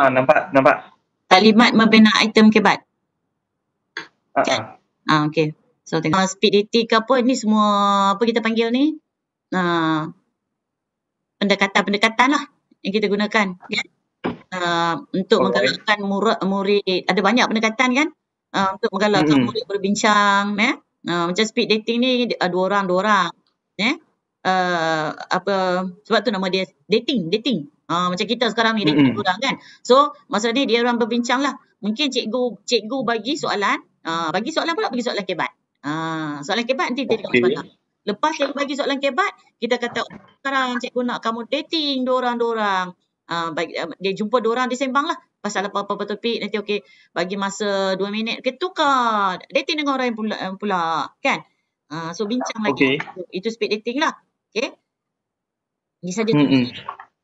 Ah nampak nampak. talimat membina item kebat. Ah. Ah ah okey. So tengok uh, speed DT ke apa ni semua apa kita panggil ni? Ah uh, pendekatan-pendekatan lah yang kita gunakan. Kan? Uh, untuk okay. menggalakkan murid, murid ada banyak pendekatan kan? Uh, untuk menggalakkan mm-hmm. murid berbincang ya. Eh? Uh, macam speed dating ni uh, dua orang dua orang ya. Eh? Uh, apa sebab tu nama dia dating dating Ha, macam kita sekarang ni mm-hmm. kan. So masa ni dia orang berbincang lah. Mungkin cikgu cikgu bagi soalan. Uh, bagi soalan pula bagi soalan kebat. Uh, soalan kebat nanti dia okay. tengok Lepas cikgu bagi soalan kebat, kita kata oh, sekarang cikgu nak kamu dating dorang-dorang. Uh, eh, dia jumpa dorang, dia sembang lah. Pasal apa-apa topik, nanti okey bagi masa dua minit. Okay, tukar. Dating dengan orang yang pula, yang eh, pula kan? Uh, so bincang lagi. Okay. Itu, speed dating lah. Okay. Ini saja. Mm-hmm.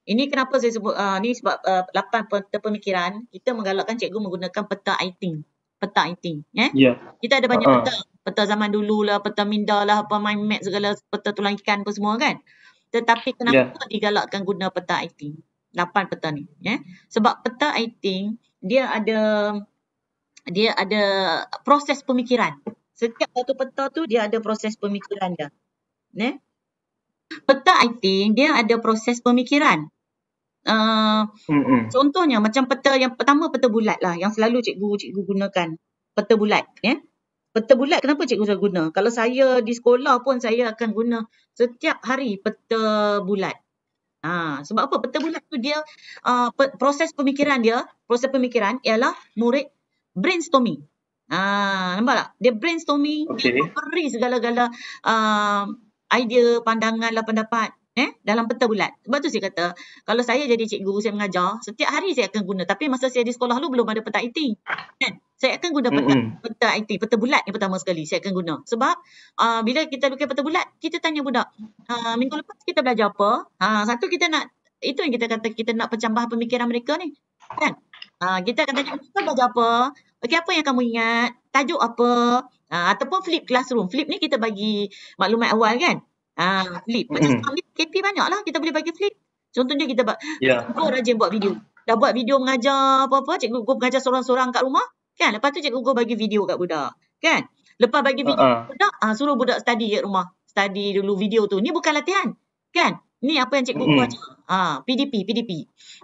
Ini kenapa saya sebut uh, ni sebab ah, lapan uh, pemikiran kita menggalakkan cikgu menggunakan peta ITing. Peta ITing, eh? ya. Yeah? Kita ada banyak uh-huh. peta. Peta zaman dulu lah peta minda lah, apa main map segala peta tulang ikan apa semua kan. Tetapi kenapa yeah. digalakkan guna peta ITing? Lapan peta ni, ya. Sebab peta ITing dia ada dia ada proses pemikiran. Setiap satu peta tu dia ada proses pemikiran dia. Ya. Yeah? Peta IT dia ada proses pemikiran uh, contohnya macam peta yang pertama peta bulat lah yang selalu cikgu cikgu gunakan peta bulat ya yeah? peta bulat kenapa cikgu saya guna kalau saya di sekolah pun saya akan guna setiap hari peta bulat ha, sebab apa peta bulat tu dia uh, proses pemikiran dia proses pemikiran ialah murid brainstorming ha, nampak tak dia brainstorming okay. dia beri segala-gala uh, idea pandangan lah pendapat eh dalam peta bulat. Sebab tu saya kata, kalau saya jadi cikgu, saya mengajar, setiap hari saya akan guna. Tapi masa saya di sekolah dulu belum ada peta IT. Kan? Saya akan guna peta, mm-hmm. peta IT, peta bulat yang pertama sekali saya akan guna. Sebab uh, bila kita pakai peta bulat, kita tanya budak, uh, minggu lepas kita belajar apa? Uh, satu kita nak, itu yang kita kata kita nak pencambah pemikiran mereka ni. Kan? Uh, kita akan tanya, kita belajar apa? Okey, apa yang kamu ingat? Tajuk apa? Uh, ataupun flip classroom. Flip ni kita bagi maklumat awal kan? Ah, flip. Macam mm. sekarang ni KP banyaklah kita boleh bagi flip. Contohnya kita buat yeah. Guru rajin buat video. Dah buat video mengajar apa-apa, cikgu guru mengajar seorang-seorang kat rumah, kan? Lepas tu cikgu guru bagi video kat budak, kan? Lepas bagi video uh-uh. budak, ah, suruh budak study kat rumah. Study dulu video tu. Ni bukan latihan, kan? Ni apa yang cikgu mm. guru ajar. Ah, PDP, PDP.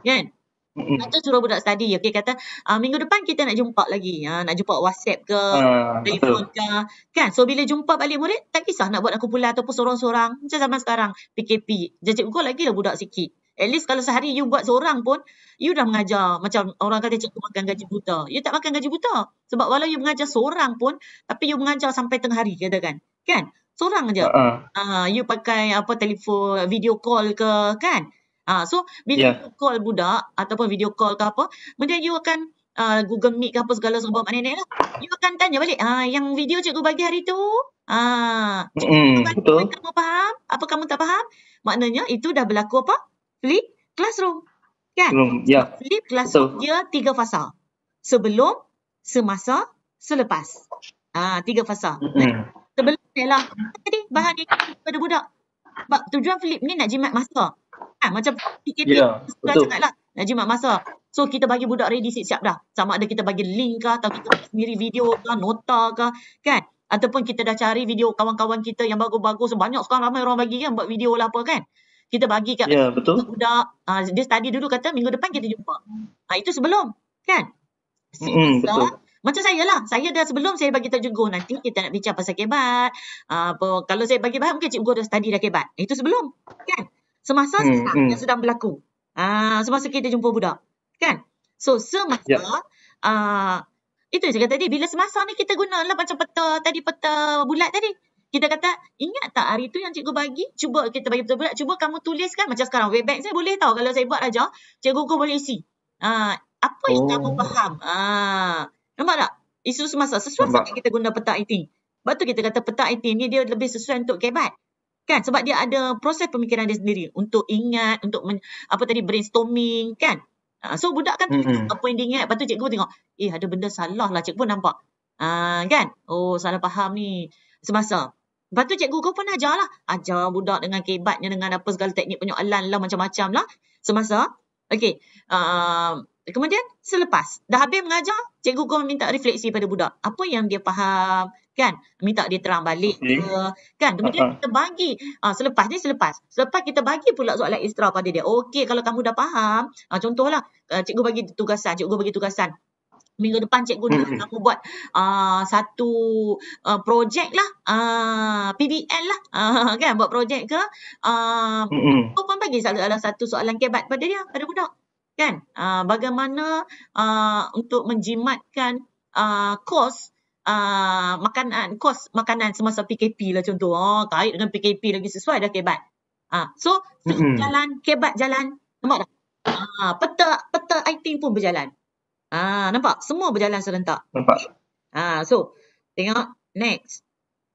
Kan? Kata suruh budak study okay kata uh, minggu depan kita nak jumpa lagi uh, nak jumpa WhatsApp ke ah, telefon ke kan so bila jumpa balik murid tak kisah nak buat nak kumpulan ataupun sorang-sorang macam zaman sekarang PKP jejak kau lagi lah budak sikit at least kalau sehari you buat seorang pun you dah mengajar macam orang kata cikgu makan gaji buta you tak makan gaji buta sebab walau you mengajar seorang pun tapi you mengajar sampai tengah hari kata kan kan seorang aja uh-uh. uh, you pakai apa telefon video call ke kan Ah, ha, so bila ya. yeah. call budak ataupun video call ke apa, kemudian you akan uh, Google Meet ke apa segala semua mak nenek lah. You akan tanya balik, ah ha, yang video cikgu bagi hari tu, ah ha, mm, betul. Apa kamu faham? Apa kamu tak faham? Maknanya itu dah berlaku apa? Flip classroom. Kan? Mm, yeah. Flip classroom betul. dia tiga fasa. Sebelum, semasa, selepas. Ah, ha, tiga fasa. Mm. Sebelum ialah tadi bahan yang kepada budak. Sebab tujuan flip ni nak jimat masa kan macam PKP yeah, kita betul. cakap lah Najib Mat Masa so kita bagi budak ready siap-siap dah sama ada kita bagi link ke atau kita sendiri video ke nota ke kan ataupun kita dah cari video kawan-kawan kita yang bagus-bagus sebanyak sekarang ramai orang bagi kan buat video lah apa kan kita bagi kat yeah, betul. budak uh, dia tadi dulu kata minggu depan kita jumpa uh, itu sebelum kan mm, betul macam saya lah. Saya dah sebelum saya bagi terjungguh nanti kita nak bicara pasal kebat. Uh, apa, kalau saya bagi bahan mungkin cikgu dah study dah kebat. Itu sebelum. Kan? semasa hmm, sekarang hmm. yang sedang berlaku. Uh, semasa kita jumpa budak. Kan? So semasa yep. Ya. uh, ah, itu yang saya kata tadi bila semasa ni kita gunalah macam peta tadi peta bulat tadi. Kita kata ingat tak hari tu yang cikgu bagi? Cuba kita bagi peta bulat. Cuba kamu tuliskan macam sekarang. Webex saya boleh tahu kalau saya buat aja. Cikgu kau boleh isi. Uh, apa yang kamu oh. faham? Uh, nampak tak? Isu semasa sesuai sangat kita guna peta IT. Sebab kita kata peta IT ni dia lebih sesuai untuk kebat kan sebab dia ada proses pemikiran dia sendiri untuk ingat untuk men, apa tadi brainstorming kan uh, so budak kan mm-hmm. apa yang dia ingat lepas tu cikgu tengok eh ada benda salah lah cikgu pun nampak uh, kan oh salah faham ni semasa lepas tu cikgu kau pun ajar lah ajar budak dengan kebatnya dengan apa segala teknik penyoalan lah macam-macam lah semasa okay uh, um, Kemudian selepas dah habis mengajar, cikgu kau minta refleksi pada budak. Apa yang dia faham? Kan? Minta dia terang balik okay. ke? Kan? Kemudian uh-huh. kita bagi. Ha, selepas ni selepas. Selepas kita bagi pula soalan ekstra pada dia. Okey kalau kamu dah faham. Ha, contohlah ah, cikgu bagi tugasan. Cikgu bagi tugasan. Minggu depan cikgu nak hmm. kamu buat uh, satu uh, projek lah. Uh, PBL lah. Uh, kan? Buat projek ke. Uh, hmm. Kau pun bagi salah satu soalan kebat pada dia. Pada budak kan uh, bagaimana uh, untuk menjimatkan uh, kos uh, makanan kos makanan semasa PKP lah contoh oh kait dengan PKP lagi sesuai dah kebat uh, so mm-hmm. jalan kebat jalan nampak dah uh, peta peta IT pun berjalan uh, nampak semua berjalan serentak nampak uh, so tengok next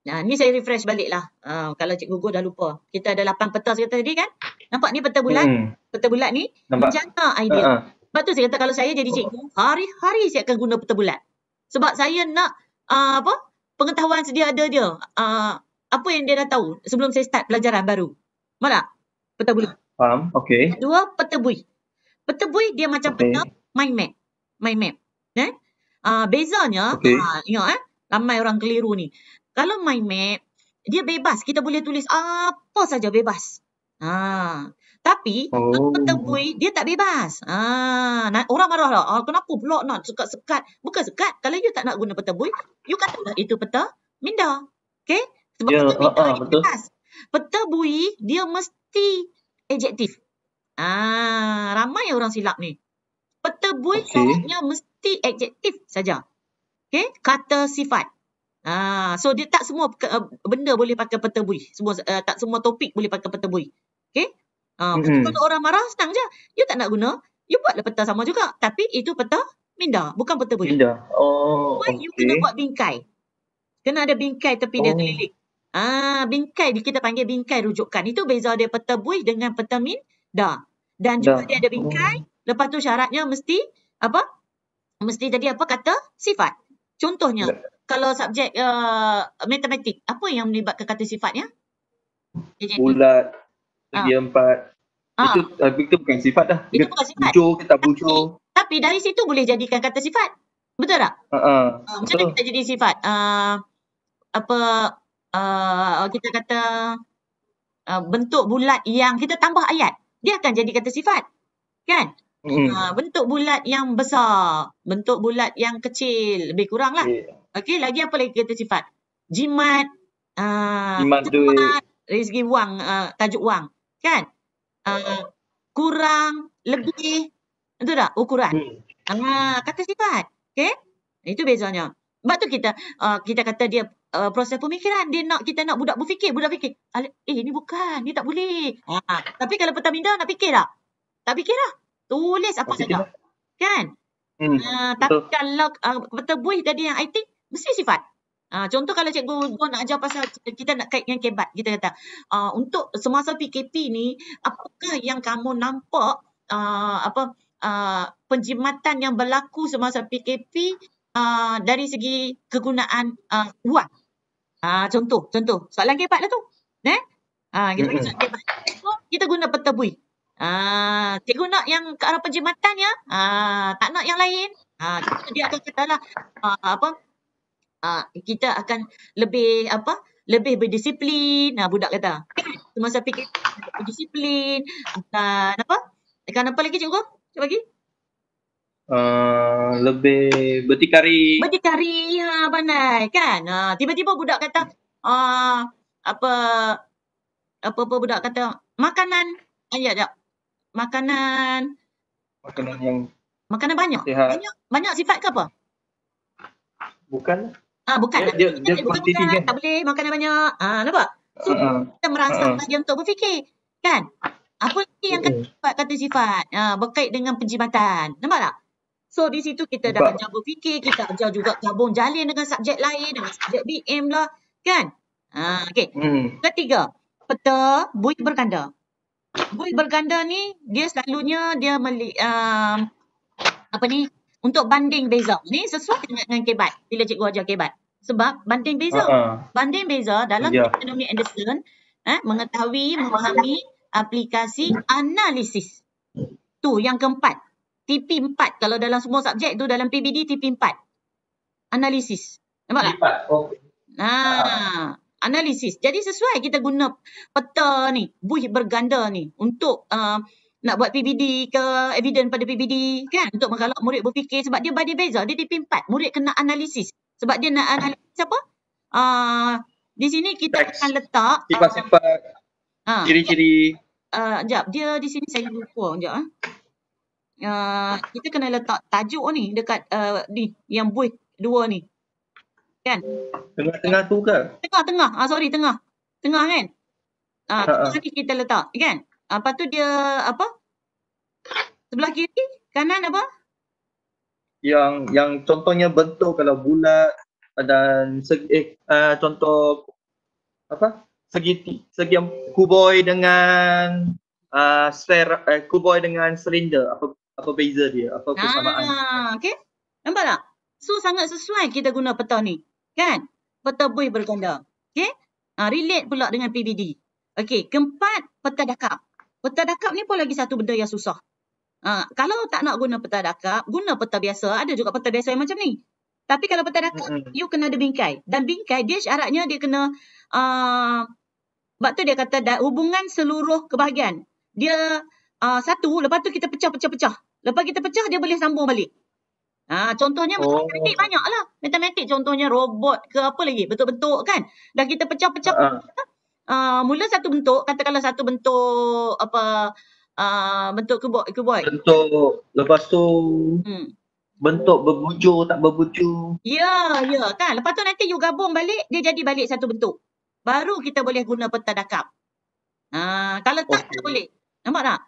Nah, ni saya refresh balik lah. Uh, ah, kalau Cikgu Go dah lupa. Kita ada lapan peta saya tadi kan. Nampak ni peta bulat? Hmm. Peta bulat ni menjana idea. Uh-huh. Sebab tu saya kata kalau saya jadi cikgu, hari-hari saya akan guna peta bulat. Sebab saya nak uh, apa pengetahuan sedia ada dia. Uh, apa yang dia dah tahu sebelum saya start pelajaran baru. Mana? Peta bulat. Faham, um, Dua, peta bui. Peta bui dia macam okay. peta mind map. Mind map. Eh? Uh, bezanya, okay. uh, ingat eh, ramai orang keliru ni. Kalau mind map, dia bebas. Kita boleh tulis apa saja bebas. Ha. Tapi, tertemui, oh. dia tak bebas. Ha. Nah, orang marah lah. Ah, kenapa blok nak sekat-sekat? Bukan sekat. Kalau you tak nak guna pertemui, you kata lah itu peta minda. Okay? Sebab yeah, peta minda uh, uh, betul. bebas. Peta bui, dia mesti adjektif. Ha. Ramai orang silap ni. Peta bui okay. syaratnya mesti adjektif saja. Okay? Kata sifat. Ah, so dia tak semua uh, benda boleh pakai peta bui. Semua uh, tak semua topik boleh pakai peta bui. Okey? Ah, mm-hmm. kalau orang marah senang je. You tak nak guna, you buatlah peta sama juga. Tapi itu peta minda, bukan peta bui. Minda. Oh. Why okay. you kena buat bingkai? Kena ada bingkai tepi oh. dia keliling. Ah, bingkai kita panggil bingkai rujukan. Itu beza dia peta bui dengan peta minda. Dan juga da. dia ada bingkai, oh. lepas tu syaratnya mesti apa? Mesti jadi apa kata sifat. Contohnya, kalau subjek uh, matematik, apa yang melibatkan kata sifatnya? Bulat, segi ah. empat. Ah. Itu, ah, itu bukan sifat dah. Itu bukan sifat. Bujur, kita bujur. Tapi, tapi dari situ boleh jadikan kata sifat. Betul tak? Uh-uh. Uh, macam mana kita jadi sifat? Uh, apa, uh, kita kata uh, bentuk bulat yang kita tambah ayat. Dia akan jadi kata sifat. Kan? Mm. Uh, bentuk bulat yang besar. Bentuk bulat yang kecil. Lebih kurang lah. Okey, lagi apa lagi kata sifat? Jimat, uh, jimat, jimat rezeki wang, uh, tajuk wang. Kan? Uh, kurang, lebih. Itu tak? Ukuran. Oh, hmm. Uh, kata sifat. Okey? Itu bezanya. Sebab tu kita uh, kita kata dia uh, proses pemikiran. Dia nak kita nak budak berfikir. Budak fikir. Eh, ini bukan. ini tak boleh. Uh, tapi kalau petang minda nak fikir tak? Tak fikir lah. Tulis apa saja. Kan? Hmm. Uh, tapi kalau uh, petang buih tadi yang I think mesti sifat. Uh, contoh kalau cikgu Go nak ajar pasal kita nak kait dengan kebat, kita kata uh, untuk semasa PKP ni, apakah yang kamu nampak uh, apa uh, penjimatan yang berlaku semasa PKP uh, dari segi kegunaan uh, wang? Uh, contoh, contoh. Soalan kebat lah tu. Eh? Uh, kita, mm-hmm. kita, kita, kita guna peta bui. Uh, cikgu nak yang ke arah penjimatan ya. Uh, tak nak yang lain. Uh, dia akan katalah uh, apa, uh, kita akan lebih apa lebih berdisiplin nah budak kata semasa fikir berdisiplin dan apa kan apa lagi cikgu cikgu bagi Uh, lebih bertikari bertikari ha pandai kan ha tiba-tiba budak kata uh, apa apa apa budak kata makanan ayat jap ya. makanan makanan yang makanan banyak sihat. banyak banyak sifat ke apa bukan lah. Ah ha, bukan. Dia, dia, dia, dia, dia bukan, kan? Tak boleh makan banyak. Ah ha, nampak? So uh, kita merangsang uh, uh. dia untuk berfikir. Kan? Apa lagi yang kata sifat, kata sifat ha, berkait dengan penjimatan. Nampak tak? So di situ kita dah ajar berfikir, kita ajar juga gabung jalin dengan subjek lain, dengan subjek BM lah. Kan? Ha, ah, okay. Hmm. Ketiga, peta bui berganda. Bui berganda ni dia selalunya dia meli, uh, apa ni, untuk banding beza. Ni sesuai dengan, dengan kebat. Bila cikgu ajar kebat. Sebab banding beza. Uh-huh. Banding beza dalam yeah. ekonomi Anderson eh, mengetahui, memahami aplikasi analisis. Tu yang keempat. TP4 kalau dalam semua subjek tu dalam PBD TP4. Analisis. Nampak tak? Okay. Nah, uh analisis. Jadi sesuai kita guna peta ni, buih berganda ni untuk uh, nak buat PBD ke evidence pada PBD kan untuk menggalak murid berfikir sebab dia body beza dia DP4 murid kena analisis sebab dia nak analisis apa uh, di sini kita Next. akan letak sifat-sifat ah, ah, ciri-ciri uh, jap dia di sini saya lupa jap uh. kita kena letak tajuk ni dekat uh, ni yang buih dua ni kan tengah-tengah tu ke tengah-tengah uh, sorry tengah tengah kan ah uh, uh-uh. kita letak kan apa tu dia apa sebelah kiri kanan apa yang yang contohnya bentuk kalau bulat dan segi eh uh, contoh apa segi segi kuboid dengan uh, ah, sphere eh, kuboid dengan silinder apa apa beza dia apa persamaan ah, okey nampak tak so sangat sesuai kita guna peta ni kan peta buih berganda okey uh, relate pula dengan PBD okey keempat peta dakap peta dakap ni pun lagi satu benda yang susah. Ha, kalau tak nak guna peta dakap, guna peta biasa. Ada juga peta biasa yang macam ni. Tapi kalau peta dakap, mm-hmm. you kena ada bingkai. Dan bingkai, dia syaratnya dia kena... Uh, tu dia kata da, hubungan seluruh kebahagiaan. Dia uh, satu, lepas tu kita pecah-pecah-pecah. Lepas kita pecah, dia boleh sambung balik. Ha, contohnya oh. matematik banyak lah. Matematik contohnya robot ke apa lagi. Betul-betul kan. Dah kita pecah-pecah. Uh. Ha, ha. Ah, mula satu bentuk, katakanlah satu bentuk apa uh, bentuk kubot, kubot. Bentuk lepas tu hmm. bentuk berbujur tak berbujur. Ya, yeah, ya yeah, kan. Lepas tu nanti you gabung balik, dia jadi balik satu bentuk. Baru kita boleh guna peta dakap. Uh, kalau tak, okay. tak boleh. Nampak tak?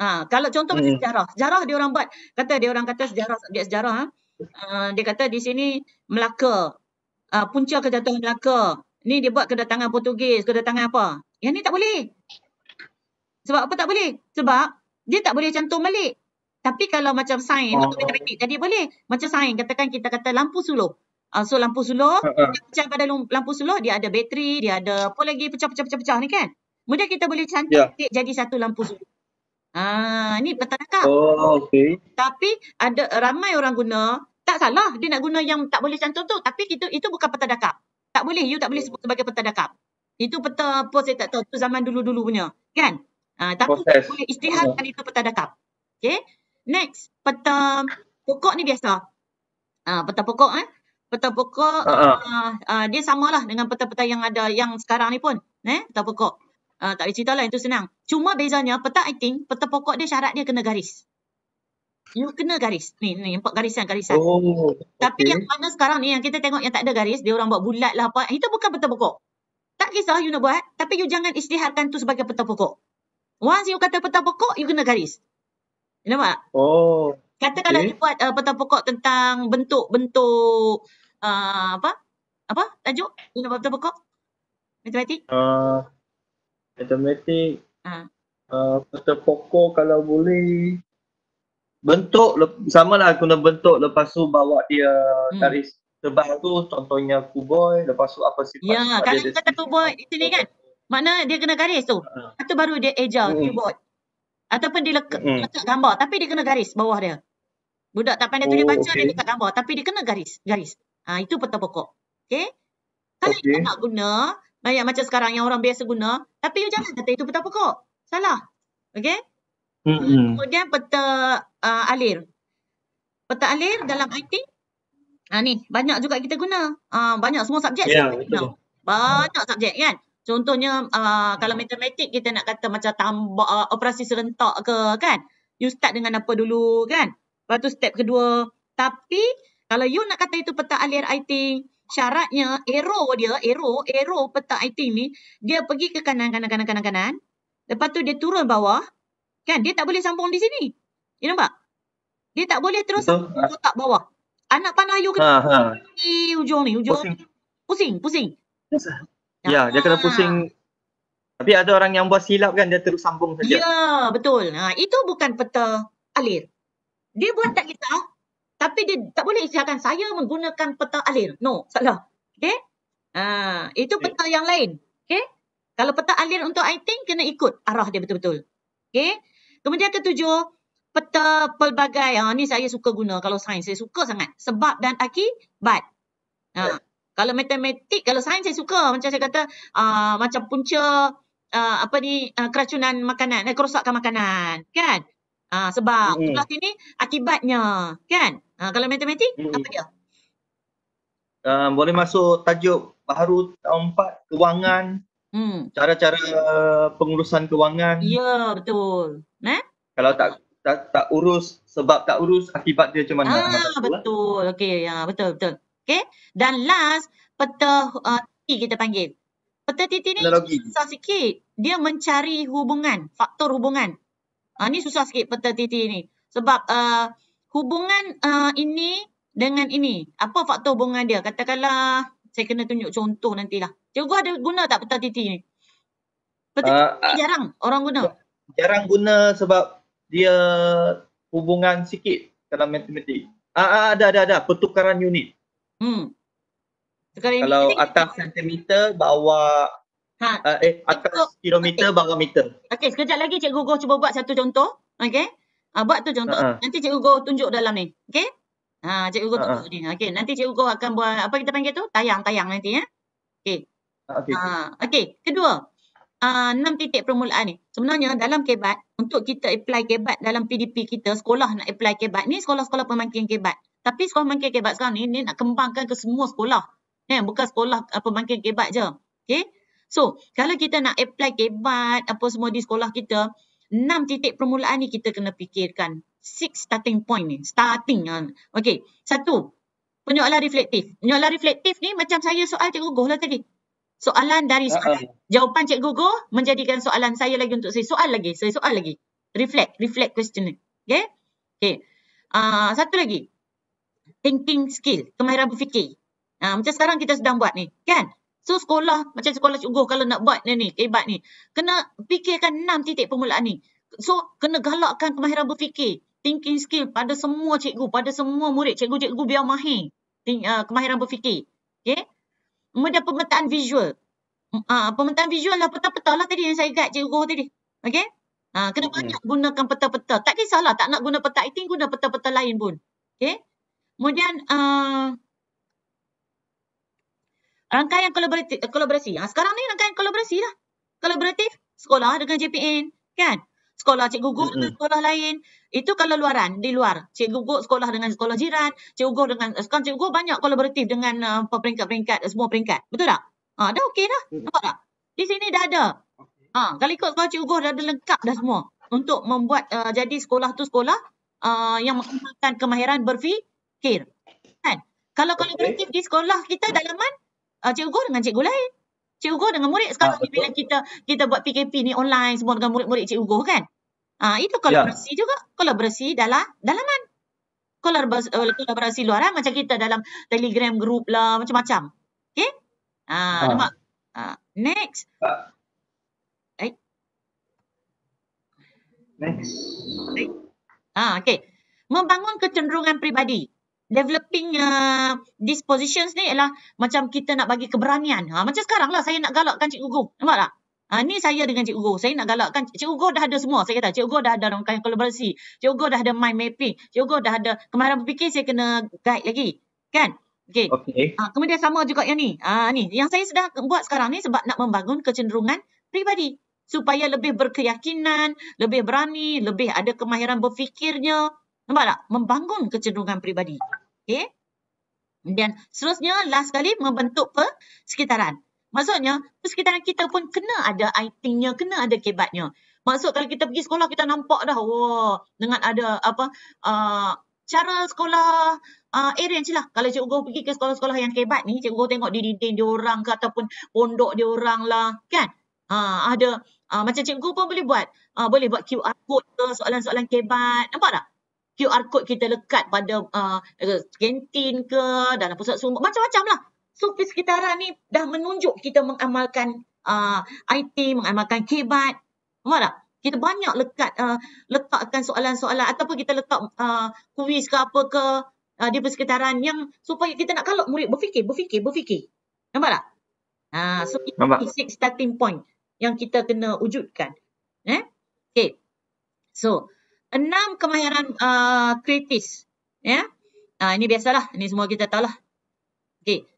Uh, kalau contoh hmm. sejarah. Sejarah dia orang buat, kata dia orang kata sejarah, subjek sejarah. Uh, dia kata di sini Melaka. Uh, punca kejatuhan Melaka ni dia buat kedatangan Portugis, kedatangan apa. Yang ni tak boleh. Sebab apa tak boleh? Sebab dia tak boleh cantum balik. Tapi kalau macam sain, oh. jadi boleh. Macam sain, katakan kita kata lampu suluh. Uh, so lampu suluh, uh-huh. Ha, ha. macam pada lampu suluh dia ada bateri, dia ada apa lagi pecah pecah pecah ni kan. Kemudian kita boleh cantum yeah. jadi satu lampu suluh. Ah, ni ni peternakan. Oh, okay. Tapi ada ramai orang guna, tak salah dia nak guna yang tak boleh cantum tu. Tapi itu, itu bukan petadakap. Tak boleh, you tak boleh hmm. sebut sebagai peta dakap. Itu peta apa saya tak tahu, itu zaman dulu-dulu punya. Kan? Uh, tapi Proses. boleh istiharkan hmm. itu peta dakap. Okay? Next, peta pokok ni biasa. Uh, peta pokok eh. Peta pokok, uh-huh. uh, uh, dia samalah dengan peta-peta yang ada yang sekarang ni pun. Eh? Peta pokok. Uh, tak boleh cerita lah, itu senang. Cuma bezanya, peta I think, peta pokok dia syarat dia kena garis you kena garis. Ni ni empat garisan garisan. Oh. Tapi okay. yang mana sekarang ni yang kita tengok yang tak ada garis, dia orang buat bulat lah apa. Itu bukan peta pokok. Tak kisah you nak buat, tapi you jangan istiharkan tu sebagai peta pokok. Once you kata peta pokok, you kena garis. You nampak? Oh. Kata kalau okay. you buat uh, peta pokok tentang bentuk-bentuk uh, apa? Apa? Tajuk? You nak buat peta pokok? Matematik? Uh, matematik. Ah. Uh. Uh, peta pokok kalau boleh bentuk sama lah kena bentuk lepas tu bawa dia hmm. dari sebab tu contohnya kuboy lepas tu apa sifat ya kan kita kata kuboy di sini kan mana dia kena garis tu hmm. Ha. atau baru dia eja hmm. keyboard ataupun dia lekat hmm. gambar tapi dia kena garis bawah dia budak tak pandai tu oh, dia baca okay. dia lekat gambar tapi dia kena garis garis ha, itu petang pokok okey kalau okay. nak guna banyak macam sekarang yang orang biasa guna tapi you jangan kata itu petang pokok salah okey hmm Kemudian peta uh, alir. Peta alir dalam IT. Ha, ah, ni banyak juga kita guna. Uh, banyak semua subjek. Yeah, ya, banyak subjek kan. Contohnya uh, kalau matematik kita nak kata macam tambah uh, operasi serentak ke kan. You start dengan apa dulu kan. Lepas tu step kedua. Tapi kalau you nak kata itu peta alir IT. Syaratnya arrow dia, arrow, arrow peta IT ni. Dia pergi ke kanan, kanan, kanan, kanan, kanan. Lepas tu dia turun bawah. Kan dia tak boleh sambung di sini. You nampak? Dia tak boleh terus kotak bawah. Anak panah you kena ha, ha. di ujung ni. Ujung pusing. Ni. Pusing, pusing. Ya, ya dia kena ah. pusing. Tapi ada orang yang buat silap kan dia terus sambung saja. Ya, betul. Ha, itu bukan peta alir. Dia buat tak kita. Tapi dia tak boleh isyakan saya menggunakan peta alir. No, salah. Okay? Ha, itu peta okay. yang lain. Okay? Kalau peta alir untuk I think, kena ikut arah dia betul-betul. Okay? Kemudian ketujuh, peta pelbagai. Ha, ni saya suka guna kalau sains. Saya suka sangat. Sebab dan akibat. Ha, ya. kalau matematik, kalau sains saya suka. Macam saya kata, uh, macam punca uh, apa ni, uh, keracunan makanan, eh, kerosakan makanan. Kan? Uh, sebab mm. kelas ini akibatnya. Kan? Uh, kalau matematik, mm. apa dia? Uh, boleh masuk tajuk baru tahun 4, kewangan. Hmm. Cara-cara pengurusan kewangan. Ya, betul. Ha? Kalau tak tak tak urus sebab tak urus akibat dia macam mana? Ah, mana betul. Lah. Okey, ya, betul betul. Okey. Dan last peta uh, titi kita panggil. Peta titi ni Analogi. susah sikit. Dia mencari hubungan, faktor hubungan. Ah uh, ni susah sikit peta titi ni. Sebab uh, hubungan uh, ini dengan ini. Apa faktor hubungan dia? Katakanlah saya kena tunjuk contoh nantilah. Cikgu ada guna tak peta titi ni? Peta uh, titi jarang orang guna. Uh, jarang guna sebab dia hubungan sikit dalam matematik. Ah, ah, ah ada ada ada pertukaran unit. Hmm. Sekarang Kalau ini, atas sentimeter bawah ha. Uh, eh atas so, kilometer okay. bawah meter. Okey, sekejap lagi cikgu go cuba buat satu contoh. Okey. Ah buat tu contoh. Uh-huh. Nanti cikgu go tunjuk dalam ni. Okey. Ha cikgu go uh-huh. tunjuk ni. Okey, nanti cikgu go akan buat apa kita panggil tu? Tayang-tayang nanti ya. Okey. Ah, okey. Ha okey, kedua. Ah, enam uh, titik permulaan ni. Sebenarnya dalam kebat, untuk kita apply kebat dalam PDP kita, sekolah nak apply kebat ni sekolah-sekolah pemangkin kebat. Tapi sekolah pemangkin kebat sekarang ni, ni nak kembangkan ke semua sekolah. Eh, bukan sekolah uh, ah, pemangkin kebat je. Okay? So, kalau kita nak apply kebat apa semua di sekolah kita, enam titik permulaan ni kita kena fikirkan. Six starting point ni. Starting. Uh. Okay. Satu, penyoalan reflektif. Penyoalan reflektif ni macam saya soal cikgu Goh lah tadi soalan dari soalan. Uh-huh. Jawapan cikgu go menjadikan soalan saya lagi untuk saya. Soal lagi, saya soal lagi. Reflect, reflect question. Okay? Okay. Uh, satu lagi. Thinking skill, kemahiran berfikir. Uh, macam sekarang kita sedang buat ni, kan? So sekolah, macam sekolah cikgu kalau nak buat ni, ni hebat ni. Kena fikirkan enam titik permulaan ni. So kena galakkan kemahiran berfikir. Thinking skill pada semua cikgu, pada semua murid. Cikgu-cikgu biar mahir. Think, uh, ah, kemahiran berfikir. Okay? kemudian pemetaan visual. Uh, pemetaan visual lah peta-peta lah tadi yang saya ingat cikgu Roh tadi. Okay? Uh, ah, kena hmm. banyak hmm. gunakan peta-peta. Tak kisahlah tak nak guna peta IT, guna peta-peta lain pun. Okay? Kemudian uh, rangkaian kolaboratif, kolaborasi. Uh, sekarang ni rangkaian kolaborasi lah. Kolaboratif sekolah dengan JPN. Kan? sekolah cikgu guguk mm-hmm. dengan sekolah lain itu kalau luaran di luar cikgu guguk sekolah dengan sekolah jiran cikgu guguk dengan sekolah kan cikgu guguk banyak kolaboratif dengan uh, peringkat-peringkat semua peringkat betul tak ha dah okey dah nampak tak di sini dah ada ha kalau ikut sekolah cikgu guguk dah ada lengkap dah semua untuk membuat uh, jadi sekolah tu sekolah uh, yang menggunakan kemahiran berfikir kan kalau kolaboratif okay. di sekolah kita dalaman uh, cikgu guguk dengan cikgu lain cikgu dengan murid sekarang ah, ni ha, bila kita kita buat PKP ni online semua dengan murid-murid cikgu kan. Ah ha, itu kolaborasi ya. juga. Kolaborasi dalam dalaman. Kolaborasi, uh, eh, kolaborasi luar kan? macam kita dalam Telegram group lah macam-macam. Okey? Ah ha, ha. Ha, next. Ha. Eh. Next. Eh. Ha, ah, okey. Membangun kecenderungan pribadi developing uh, dispositions ni ialah macam kita nak bagi keberanian. Ha, macam sekarang lah saya nak galakkan Cikgu Go. Nampak tak? Ha, ni saya dengan Cikgu Go. Saya nak galakkan. Cikgu Go dah ada semua. Saya kata Cikgu Go dah ada orang kaya kolaborasi. Cikgu Go dah ada mind mapping. Cikgu Go dah ada kemarahan berfikir saya kena guide lagi. Kan? Okay. okay. Ha, kemudian sama juga yang ni. Ha, ni. Yang saya sedang buat sekarang ni sebab nak membangun kecenderungan pribadi. Supaya lebih berkeyakinan, lebih berani, lebih ada kemahiran berfikirnya. Nampak tak? Membangun kecenderungan peribadi. Okay. Kemudian seterusnya last sekali membentuk persekitaran. Maksudnya persekitaran kita pun kena ada IT-nya, kena ada kebatnya. Maksud kalau kita pergi sekolah kita nampak dah wah dengan ada apa uh, cara sekolah uh, arrange lah. Kalau cikgu pergi ke sekolah-sekolah yang kebat ni, cikgu tengok di dinding dia orang ke ataupun pondok dia orang lah kan. Uh, ada uh, macam cikgu pun boleh buat. Uh, boleh buat QR code ke soalan-soalan kebat. Nampak tak? QR code kita lekat pada uh, kantin ke dalam pusat sumber macam-macam lah. So persekitaran ni dah menunjuk kita mengamalkan uh, IT, mengamalkan kebat. Nampak tak? Kita banyak lekat uh, letakkan soalan-soalan ataupun kita letak uh, kuis ke apa ke uh, di persekitaran yang supaya kita nak kalau murid berfikir, berfikir, berfikir. Nampak tak? Uh, so Nampak. basic starting point yang kita kena wujudkan. Eh? Okay. So, Enam kemahiran uh, kritis. Ya. Yeah? Uh, ini biasalah. Ini semua kita tahulah. Okey.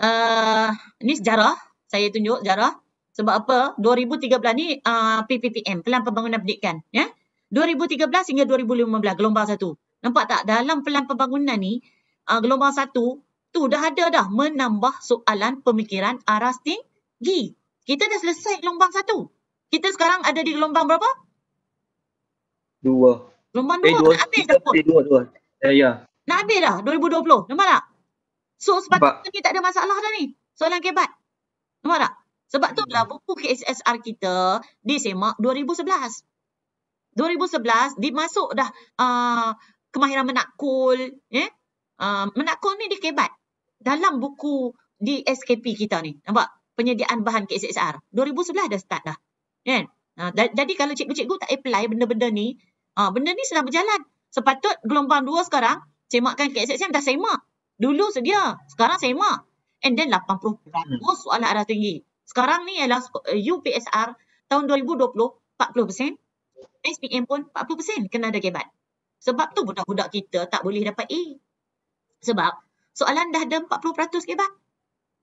Uh, ini sejarah. Saya tunjuk sejarah. Sebab apa? 2013 ni uh, ah, PPPM. Pelan Pembangunan Pendidikan. Ya. Yeah? 2013 hingga 2015. Gelombang satu. Nampak tak? Dalam pelan pembangunan ni. Uh, gelombang satu, Tu dah ada dah. Menambah soalan pemikiran aras tinggi. Kita dah selesai gelombang satu. Kita sekarang ada di gelombang berapa? dua. Lumba dua, eh, dua. nak habis dah pun. Eh, Ya, ya. Nak habis dah 2020. Nampak tak? So sepatutnya kita tak ada masalah dah ni. Soalan kebat. Nampak tak? Sebab tu lah buku KSSR kita disemak 2011. 2011 dimasuk dah uh, kemahiran menakul. Yeah? Ya? Uh, menakul ni dikebat dalam buku di SKP kita ni. Nampak? Penyediaan bahan KSSR. 2011 dah start dah. Yeah? Kan? Uh, jadi kalau cikgu-cikgu tak apply benda-benda ni, Ah, benda ni sedang berjalan. Sepatut gelombang dua sekarang, semakkan KSSM dah semak. Dulu sedia, sekarang semak. And then 80% hmm. soalan arah tinggi. Sekarang ni ialah eh, UPSR tahun 2020, 40%. SPM pun 40% kena ada kebat. Sebab tu budak-budak kita tak boleh dapat A. Sebab soalan dah ada 40% kebat.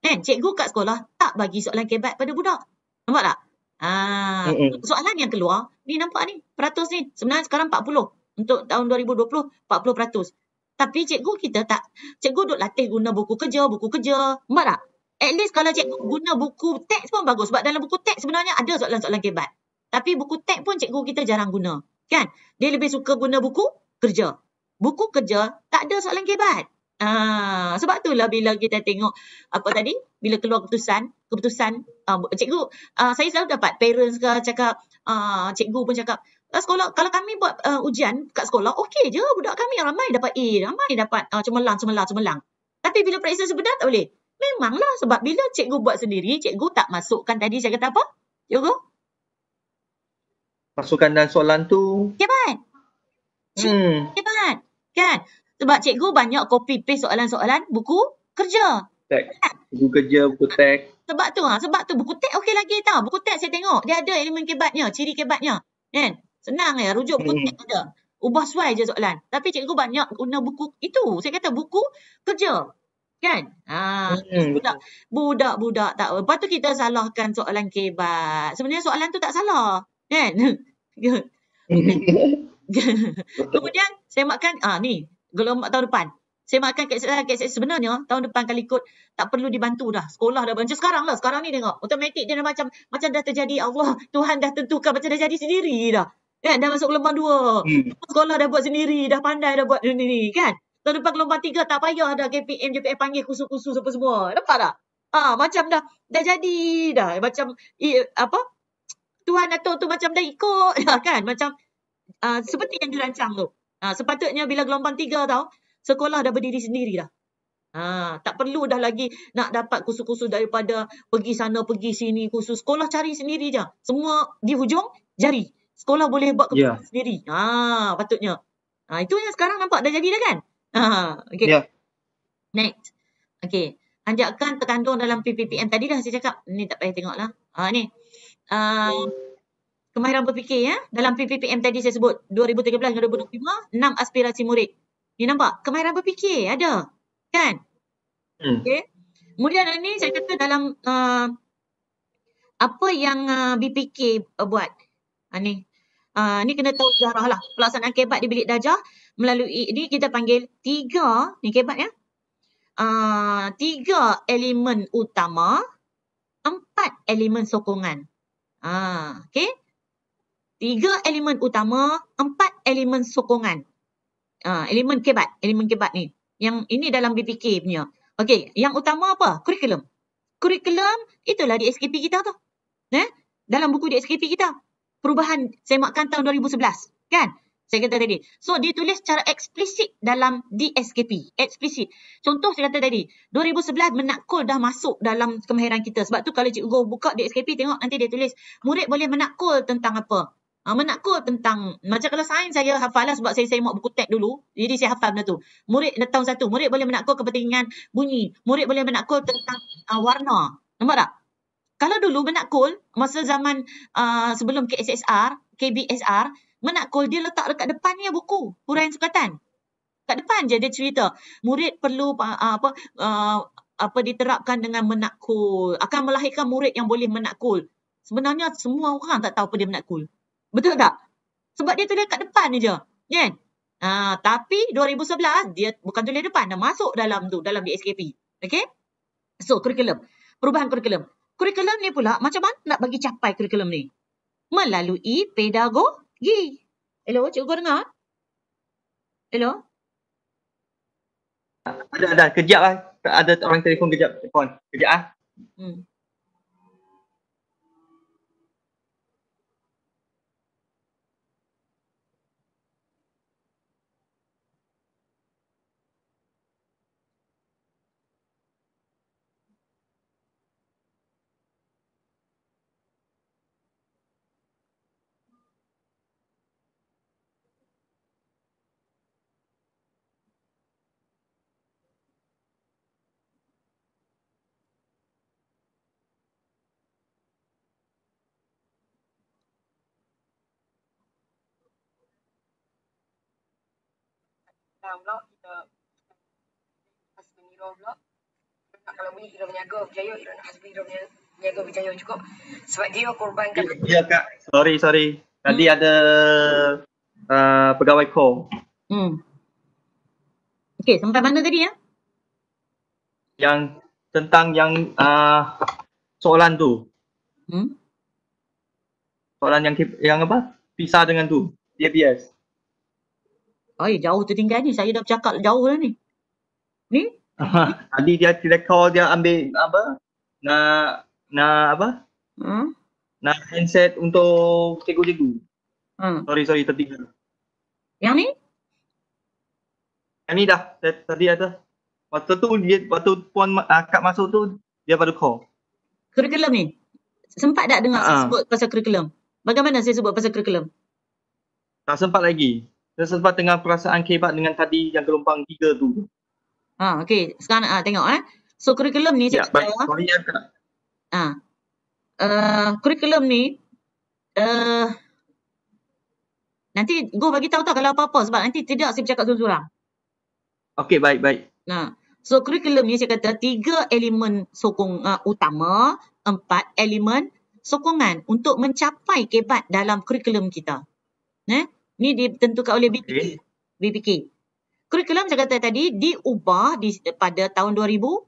Kan, cikgu kat sekolah tak bagi soalan kebat pada budak. Nampak tak? Ah, soalan yang keluar, ni nampak ni, peratus ni sebenarnya sekarang 40. Untuk tahun 2020, 40%. Tapi cikgu kita tak, cikgu duk latih guna buku kerja, buku kerja. Nampak tak? At least kalau cikgu guna buku teks pun bagus. Sebab dalam buku teks sebenarnya ada soalan-soalan kebat. Tapi buku teks pun cikgu kita jarang guna. Kan? Dia lebih suka guna buku kerja. Buku kerja tak ada soalan kebat. Ha, sebab itulah bila kita tengok apa tadi bila keluar keputusan keputusan uh, cikgu uh, saya selalu dapat parents ke cakap uh, cikgu pun cakap sekolah kalau kami buat uh, ujian kat sekolah okey je budak kami ramai dapat A ramai dapat uh, cemerlang cemerlang cemerlang tapi bila periksa sebenar tak boleh memanglah sebab bila cikgu buat sendiri cikgu tak masukkan tadi saya kata apa cikgu masukkan dan soalan tu cepat hmm cepat kan sebab cikgu banyak copy paste soalan-soalan buku kerja. Tek. Buku kerja, buku tek. Sebab tu ha, sebab tu buku tek okey lagi tau. Buku tek saya tengok dia ada elemen kebatnya, ciri kebatnya. Kan? Senang ya, rujuk buku hmm. tek ada. Ubah suai je soalan. Tapi cikgu banyak guna buku itu. Saya kata buku kerja. Kan? Ha, hmm, budak, budak-budak tak. Lepas tu kita salahkan soalan kebat. Sebenarnya soalan tu tak salah. Kan? Hmm. Kemudian saya makan ah ni gelombang tahun depan. Semakkan KSS sebenarnya tahun depan kali ikut tak perlu dibantu dah. Sekolah dah macam sekarang lah. Sekarang ni tengok. Automatik dia dah macam macam dah terjadi Allah. Tuhan dah tentukan macam dah jadi sendiri dah. Kan? Dah masuk gelombang dua. Hmm. Sekolah dah buat sendiri. Dah pandai dah buat ni kan. Tahun depan gelombang tiga tak payah dah KPM, JPM panggil kusu-kusu semua semua. Nampak tak? Ah ha, macam dah dah jadi dah. Macam i, apa? Tuhan atau tu macam dah ikut dah kan. Macam uh, seperti yang dirancang tu. Ha, sepatutnya bila gelombang tiga tau, sekolah dah berdiri sendiri dah. Ha, tak perlu dah lagi nak dapat kursus-kursus daripada pergi sana, pergi sini, kursus. Sekolah cari sendiri je. Semua di hujung jari. Sekolah boleh buat keputusan yeah. sendiri. Ha, patutnya. Ha, itu yang sekarang nampak dah jadi dah kan? Ha, okay. Yeah. Next. Okay. Anjakkan terkandung dalam PPPM. Tadi dah saya cakap. Ni tak payah tengok lah. Ha, ni. Uh, kemahiran berfikir ya dalam PPPM tadi saya sebut 2013 2015 enam aspirasi murid. Ni nampak kemahiran berfikir ada. Kan? Hmm. Okey. Kemudian ini saya kata dalam uh, apa yang uh, BPK uh, buat. Ha uh, ni. uh, ni kena tahu sejarah lah. Pelaksanaan kebat di bilik darjah melalui ini kita panggil tiga ni kebat ya. Uh, tiga elemen utama, empat elemen sokongan. Ha uh, okey tiga elemen utama, empat elemen sokongan. Uh, elemen kebat, elemen kebat ni. Yang ini dalam BPK punya. Okey, yang utama apa? Kurikulum. Kurikulum itulah di SKP kita tu. Eh? Dalam buku di SKP kita. Perubahan saya semakan tahun 2011. Kan? Saya kata tadi. So, dia tulis secara eksplisit dalam di SKP Eksplisit. Contoh saya kata tadi. 2011 menakul dah masuk dalam kemahiran kita. Sebab tu kalau cikgu buka di SKP tengok nanti dia tulis. Murid boleh menakul tentang apa? Ha, menakut tentang macam kalau sains saya hafal lah sebab saya saya mau buku tek dulu. Jadi saya hafal benda tu. Murid tahun satu, murid boleh menakut kepentingan bunyi. Murid boleh menakut tentang uh, warna. Nampak tak? Kalau dulu menakul masa zaman uh, sebelum KSSR, KBSR, menakul dia letak dekat depan ni buku, huraian sukatan. Dekat depan je dia cerita. Murid perlu uh, apa uh, apa diterapkan dengan menakul. Akan melahirkan murid yang boleh menakul. Sebenarnya semua orang tak tahu apa dia menakul. Betul tak? Sebab dia tulis kat depan ni je. Kan? Uh, tapi 2011 dia bukan tulis depan dia masuk dalam tu dalam BSKP. Okay? So curriculum. Perubahan curriculum. Curriculum ni pula macam mana nak bagi capai curriculum ni? Melalui pedagogi. Hello, cikgu dengar? Hello? Ada, ada. Kejap lah. Ada orang telefon kejap. Telefon. Kejap lah. Hmm. Instagram pula kita khas meniro pula kalau punya hero berniaga berjaya hero nak hasbi hero berniaga berjaya cukup sebab dia korbankan ya, ya kak sorry sorry tadi hmm. ada uh, pegawai call hmm. okey sampai mana tadi ya yang tentang yang uh, soalan tu hmm? soalan yang yang apa pisah dengan tu DBS Ay, jauh tertinggal ni. Saya dah cakap jauh lah ni. Ni? Tadi dia rekod dia ambil apa? nak nak apa? Hmm? Na handset untuk cikgu-cikgu. Hmm. Sorry, sorry tertinggal. Yang ni? Yang ni dah. Tadi ada. Waktu tu dia waktu puan akak ah, masuk tu dia baru call. Kurikulum ni. Sempat tak dengar uh-huh. saya ah. sebut pasal kurikulum? Bagaimana saya sebut pasal kurikulum? Tak sempat lagi sebab tengah perasaan kebat dengan tadi yang gelombang tiga tu. Ha, ah, okey. Sekarang ah, tengok eh. So kurikulum ni saya ya, cakap. Ya, ah. Ah. ni uh, nanti go bagi tahu tak kalau apa-apa sebab nanti tidak saya bercakap seorang-seorang. Okey, baik, baik. Nah, ha. so kurikulum ni saya kata tiga elemen sokong uh, utama, empat elemen sokongan untuk mencapai kebat dalam kurikulum kita. Eh? Ni ditentukan oleh BPK. Okay. BPK. Kurikulum saya kata tadi diubah di, pada tahun 2011.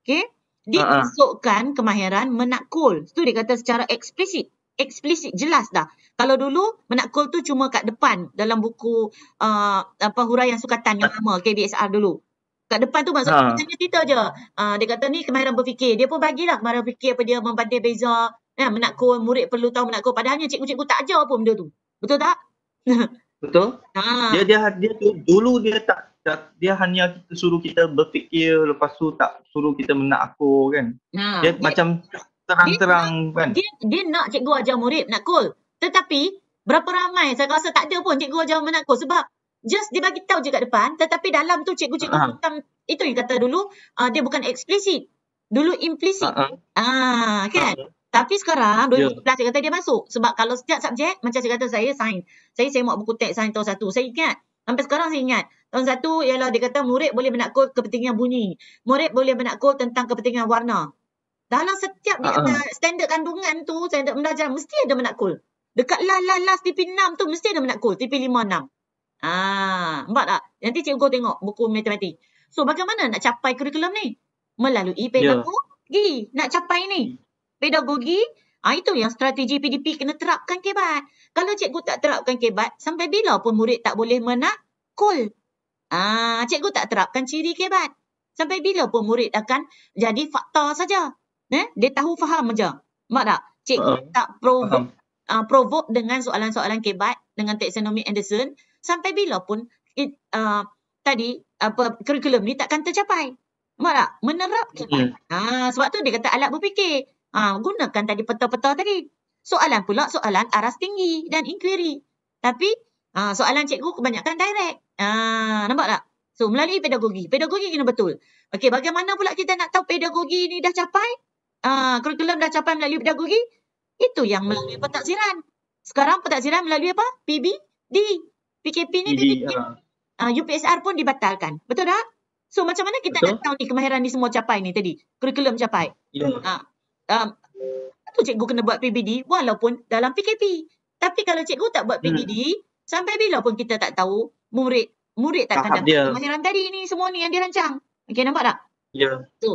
Okay. Dimasukkan kemahiran menakul. Itu dia kata secara eksplisit. Eksplisit jelas dah. Kalau dulu menakul tu cuma kat depan dalam buku uh, apa huraian sukatan yang lama KBSR dulu. Kat depan tu maksudnya ha. macam cerita je. Uh, dia kata ni kemahiran berfikir. Dia pun bagilah kemahiran berfikir apa dia membanding beza. Ya, menakul, murid perlu tahu menakul. Padahalnya cikgu-cikgu tak ajar pun benda tu. Betul tak? Betul? Ha. Dia, dia dia dia dulu dia tak, tak dia hanya kita suruh kita berfikir lepas tu tak suruh kita aku kan. Ha. Dia, dia macam terang-terang kan. Dia dia nak cikgu ajar murid nak kul. Tetapi berapa ramai saya rasa tak ada pun cikgu ajar menakul sebab just dia bagi tahu je kat depan tetapi dalam tu cikgu-cikgu ha. bukan itu yang kata dulu uh, dia bukan eksplisit. Dulu implisit. Ah ha. ha, ah, kan? Ha. ha. Tapi sekarang 2017 yeah. saya kata dia masuk sebab kalau setiap subjek macam saya kata saya sign. Saya saya buku teks sign tahun satu. Saya ingat. Sampai sekarang saya ingat. Tahun satu ialah dia kata murid boleh menakut kepentingan bunyi. Murid boleh menakut tentang kepentingan warna. Dalam setiap dia uh-huh. standard kandungan tu, saya nak belajar mesti ada menakul. Dekat lah lah lah tp enam tu mesti ada menakul. tp lima enam. Ah, nampak tak? Nanti cikgu tengok buku matematik. So bagaimana nak capai kurikulum ni? Melalui ya. pedagogi. Yeah. Nak capai ni pedagogi, ha, itu yang strategi PDP kena terapkan kebat. Kalau cikgu tak terapkan kebat, sampai bila pun murid tak boleh menakul. Ah, ha, cikgu tak terapkan ciri kebat. Sampai bila pun murid akan jadi fakta saja. Eh? Dia tahu faham saja. Mak tak? Cikgu uh, tak provoke, uh, ah, provoke dengan soalan-soalan kebat dengan taxonomy Anderson. Sampai bila pun it, uh, tadi apa kurikulum ni takkan tercapai. Mak tak? Menerap kebat. Yeah. Hmm. sebab tu dia kata alat berfikir. Ha, gunakan tadi peta-peta tadi. Soalan pula soalan aras tinggi dan inquiry. Tapi ha, soalan cikgu kebanyakan direct. Ha, nampak tak? So melalui pedagogi. Pedagogi kena betul. Okey bagaimana pula kita nak tahu pedagogi ni dah capai? Ha, kurikulum dah capai melalui pedagogi? Itu yang melalui pentaksiran. Sekarang pentaksiran melalui apa? PBD. PKP ni PBD, dia bikin UPSR pun dibatalkan. Betul tak? So macam mana kita Betul. nak tahu ni kemahiran ni semua capai ni tadi? Kurikulum capai. Ya. Ha um, cikgu kena buat PBD walaupun dalam PKP. Tapi kalau cikgu tak buat PBD, hmm. sampai bila pun kita tak tahu murid murid tak kena kemahiran tadi ni semua ni yang dirancang. Okey nampak tak? Ya. Yeah. Tu. So,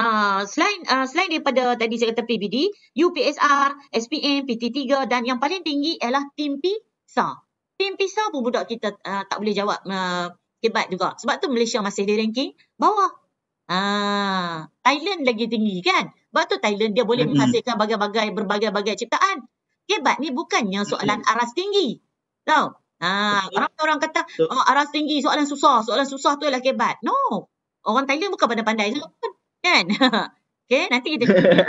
uh, ah, selain uh, selain daripada tadi saya kata PBD, UPSR, SPM, PT3 dan yang paling tinggi ialah tim PISA. Tim PISA pun budak kita uh, tak boleh jawab uh, hebat juga. Sebab tu Malaysia masih di ranking bawah. uh, Thailand lagi tinggi kan? Sebab tu Thailand dia boleh menghasilkan bagai-bagai berbagai-bagai ciptaan. Hebat ni bukannya soalan aras tinggi. Tahu? Ha, orang orang kata oh, aras tinggi soalan susah, soalan susah tu ialah hebat. No. Orang Thailand bukan pandai-pandai sangat pun. Kan? okay, nanti kita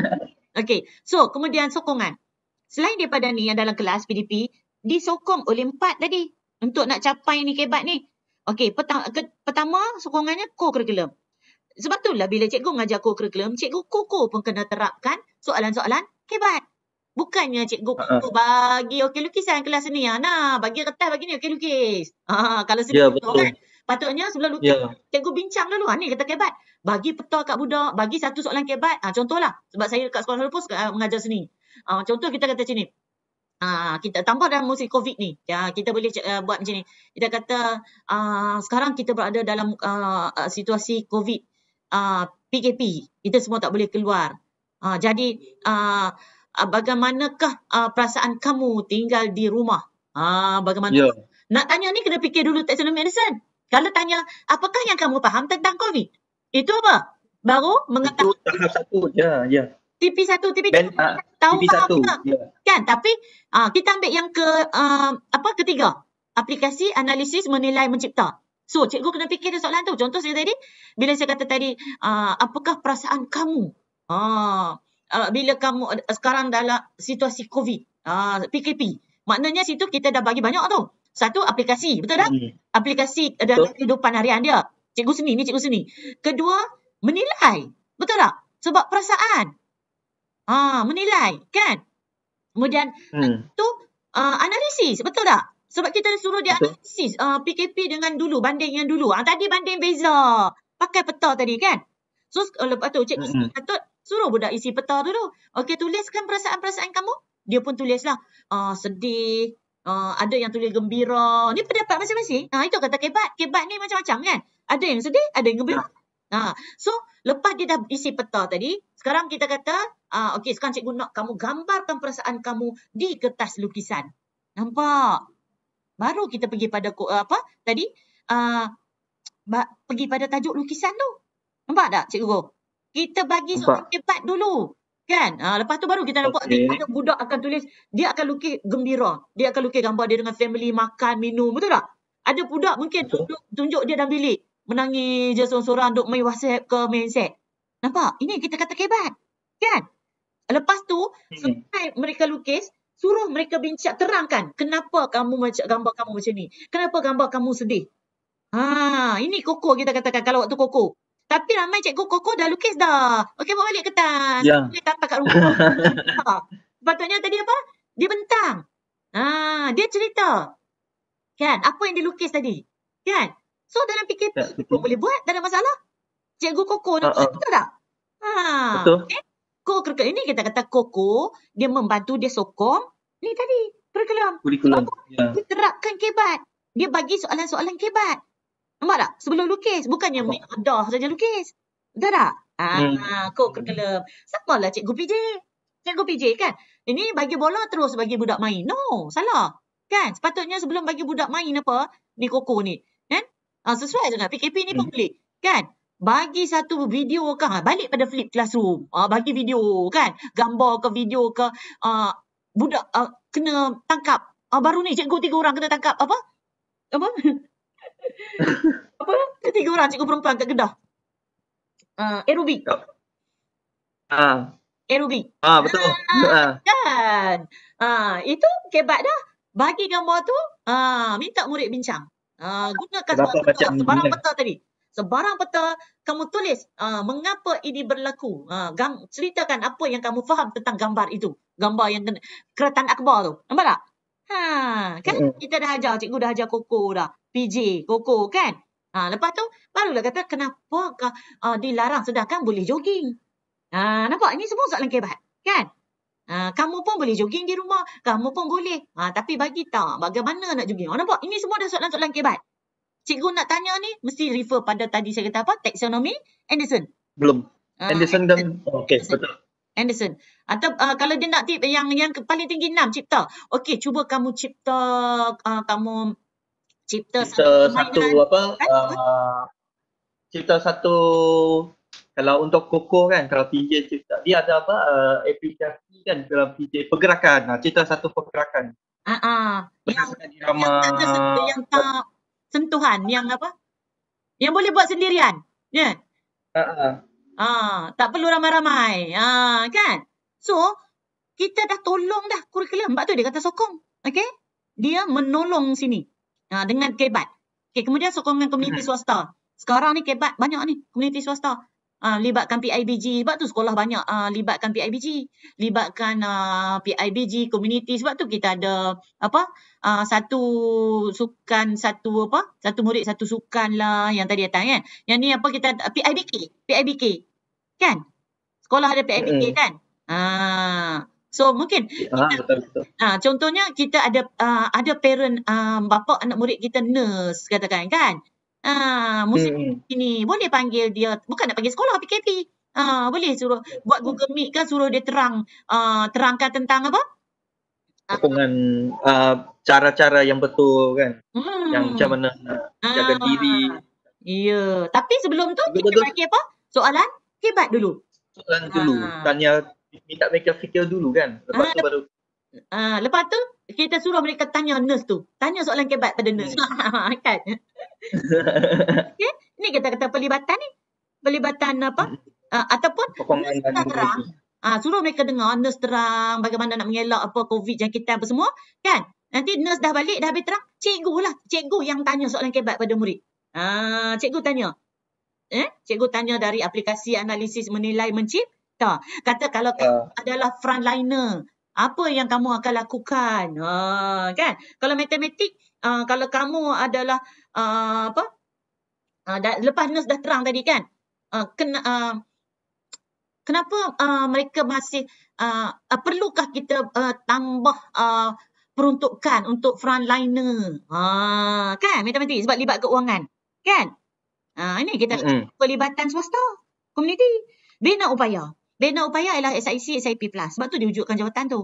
Okay, so kemudian sokongan. Selain daripada ni yang dalam kelas PDP, disokong oleh empat tadi untuk nak capai ni hebat ni. Okay, petang, ke, pertama sokongannya co-curriculum. Sebab tu lah, bila cikgu mengajar core curriculum, cikgu koko pun kena terapkan soalan-soalan hebat. Bukannya cikgu uh-huh. bagi okey lukisan kelas ni, Ana. Ha, bagi kertas, bagi ni okey lukis. Ha, kalau ya, sedih yeah, betul. kan. Patutnya sebelum lukis, yeah. cikgu bincang dulu. Ha, ni kata kebat. Bagi petua kat budak, bagi satu soalan kebat. Ha, contohlah, sebab saya dekat sekolah pun ah, mengajar seni. Ha, contoh kita kata macam ni. Ha, kita tambah dalam musim covid ni ya kita boleh uh, buat macam ni kita kata uh, sekarang kita berada dalam uh, situasi covid uh, ah, PKP. Kita semua tak boleh keluar. Uh, jadi uh, bagaimanakah uh, perasaan kamu tinggal di rumah? Uh, bagaimana? Yeah. Nak tanya ni kena fikir dulu taxonomy medicine. Kalau tanya apakah yang kamu faham tentang COVID? Itu apa? Baru mengetahui. Itu tahap satu ya, Yeah, yeah. TP1, TP2, uh, tahu tp faham satu. Yeah. Kan? Tapi uh, kita ambil yang ke uh, apa ketiga. Aplikasi analisis menilai mencipta. So cikgu kena fikir soalan tu. Contoh saya tadi, bila saya kata tadi, uh, apakah perasaan kamu uh, uh, bila kamu uh, sekarang dalam situasi COVID, uh, PKP. Maknanya situ kita dah bagi banyak tu. Satu aplikasi, betul tak? Hmm. Aplikasi dalam betul. kehidupan harian dia. Cikgu seni, ni cikgu seni. Kedua, menilai. Betul tak? Sebab perasaan. Ah, menilai, kan? Kemudian, hmm. tu uh, analisis, betul tak? Sebab kita suruh dia analisis uh, PKP dengan dulu, banding yang dulu. Ah, tadi banding beza. Pakai peta tadi kan? So lepas tu cikgu mm-hmm. Katut suruh budak isi peta dulu. Okey tuliskan perasaan-perasaan kamu. Dia pun tulislah. Uh, sedih. Uh, ada yang tulis gembira. Ni pendapat masing-masing. Ha, uh, itu kata kebat. Kebat ni macam-macam kan? Ada yang sedih, ada yang gembira. Ha, so lepas dia dah isi peta tadi, sekarang kita kata, ah uh, okey sekarang cikgu nak kamu gambarkan perasaan kamu di kertas lukisan. Nampak? baru kita pergi pada apa tadi uh, pergi pada tajuk lukisan tu nampak tak cikgu kita bagi soalan cepat dulu kan uh, lepas tu baru kita nampak okay. ada budak akan tulis dia akan lukis gembira dia akan lukis gambar dia dengan family makan minum betul tak ada budak mungkin tunjuk, tunjuk dia dalam bilik menangis je seorang-seorang duk main WhatsApp ke main set nampak ini kita kata hebat kan lepas tu hmm. sampai mereka lukis suruh mereka bincang terangkan kenapa kamu macam gambar kamu macam ni kenapa gambar kamu sedih ha ini koko kita katakan kalau waktu koko tapi ramai cikgu koko dah lukis dah okey bawa balik ketan boleh yeah. tapak kat rumah ha. sepatutnya tadi apa dia bentang ha dia cerita kan apa yang dia lukis tadi kan so dalam PKP yeah, boleh buat tak ada masalah cikgu koko uh-uh. Ha, ha. betul tak ha betul okay? Eh? co-curricular. Ini kita kata koko, dia membantu, dia sokong. Ni tadi, curriculum. Curriculum. Sebab ya. Dia terapkan kebat. Dia bagi soalan-soalan kebat. Nampak tak? Sebelum lukis. Bukannya Nampak. make saja lukis. Betul tak? Ah, hmm. curriculum. Sama lah cikgu PJ. Cikgu PJ kan? Ini bagi bola terus bagi budak main. No, salah. Kan? Sepatutnya sebelum bagi budak main apa, ni koko ni. Kan? Ah, sesuai dengan PKP ni hmm. pun Kan? bagi satu video kan balik pada flip classroom uh, bagi video kan gambar ke video ke uh, budak uh, kena tangkap uh, baru ni cikgu tiga orang kena tangkap apa apa apa tiga orang cikgu perempuan kat kedah uh, aerobik uh. Ya. aerobik uh, betul uh, kan uh, itu kebat dah bagi gambar tu uh, minta murid bincang uh, gunakan semua barang betul tadi Sebarang barang peta kamu tulis uh, mengapa ini berlaku. Uh, gam- ceritakan apa yang kamu faham tentang gambar itu. Gambar yang kena, keratan akbar tu. Nampak tak? Ha, kan kita dah ajar, cikgu dah ajar koko dah. PJ, koko kan? Ha, lepas tu barulah kata kenapa uh, dilarang sedangkan boleh jogging. Ha, nampak? Ini semua soalan kebat. Kan? Uh, kamu pun boleh jogging di rumah. Kamu pun boleh. Uh, tapi bagi tak bagaimana nak jogging. Oh, nampak? Ini semua dah soalan-soalan kebat cikgu nak tanya ni mesti refer pada tadi saya kata apa taxonomy Anderson. Belum. Ah, Anderson uh, dan oh, okey betul. Anderson. Atau uh, kalau dia nak tip yang yang paling tinggi enam cipta. Okey cuba kamu cipta uh, kamu cipta, cipta satu, satu apa uh, cipta satu kalau untuk kokoh kan kalau PJ cipta dia ada apa uh, aplikasi kan dalam PJ pergerakan. Nah, cipta satu pergerakan. Ha ah. Uh-uh. Yang, yang, yang yang tak sentuhan yang apa? Yang boleh buat sendirian. Ya. Yeah. Uh-uh. Ha, ah, tak perlu ramai-ramai. Ah, kan? So, kita dah tolong dah kurikulum. Sebab tu dia kata sokong. Okay? Dia menolong sini. Ah, dengan kebat. Okay, kemudian sokongan komuniti swasta. Sekarang ni kebat banyak ni. Komuniti swasta. Uh, libatkan PIBG sebab tu sekolah banyak uh, libatkan PIBG libatkan uh, ah, PIBG community sebab tu kita ada apa uh, satu sukan satu apa satu murid satu sukan lah yang tadi datang kan yang ni apa kita PIBK PIBK kan sekolah ada PIBK hmm. kan uh, so mungkin kita, betul, betul. Uh, contohnya kita ada uh, ada parent uh, bapa anak murid kita nurse katakan kan Ah, musim hmm. ini boleh panggil dia, bukan nak panggil sekolah PKP. Ah, boleh suruh buat Google Meet ke suruh dia terang ah, terangkan tentang apa? Dengan ah. cara-cara yang betul kan. Hmm. Yang macam mana nak jaga ah. diri. Ya, tapi sebelum tu betul, kita betul. panggil apa? Soalan hebat dulu. Soalan dulu. Ah. Tanya minta mereka fikir dulu kan. Lepas ah, tu baru. Ah, lepas tu kita suruh mereka tanya nurse tu. Tanya soalan kebat pada nurse. Hmm. Ha, kan? okay? Ni kita kata pelibatan ni. Pelibatan apa? Uh, ataupun nurse terang. Uh, suruh mereka dengar nurse terang bagaimana nak mengelak apa covid jangkitan apa semua. Kan? Nanti nurse dah balik dah habis terang. Cikgu lah. Cikgu yang tanya soalan kebat pada murid. Uh, cikgu tanya. Eh? Cikgu tanya dari aplikasi analisis menilai mencipta. Kata kalau uh. adalah frontliner apa yang kamu akan lakukan ha kan kalau matematik uh, kalau kamu adalah uh, apa uh, dah, lepas nurse dah terang tadi kan uh, kena uh, kenapa uh, mereka masih uh, uh, perlukah kita uh, tambah uh, peruntukan untuk frontliner uh, kan matematik sebab libat keuangan kan uh, ini kita mm-hmm. pelibatan swasta komuniti, bina upaya Lena Upaya ialah SIC SIP Plus. Sebab tu dia wujudkan jawatan tu.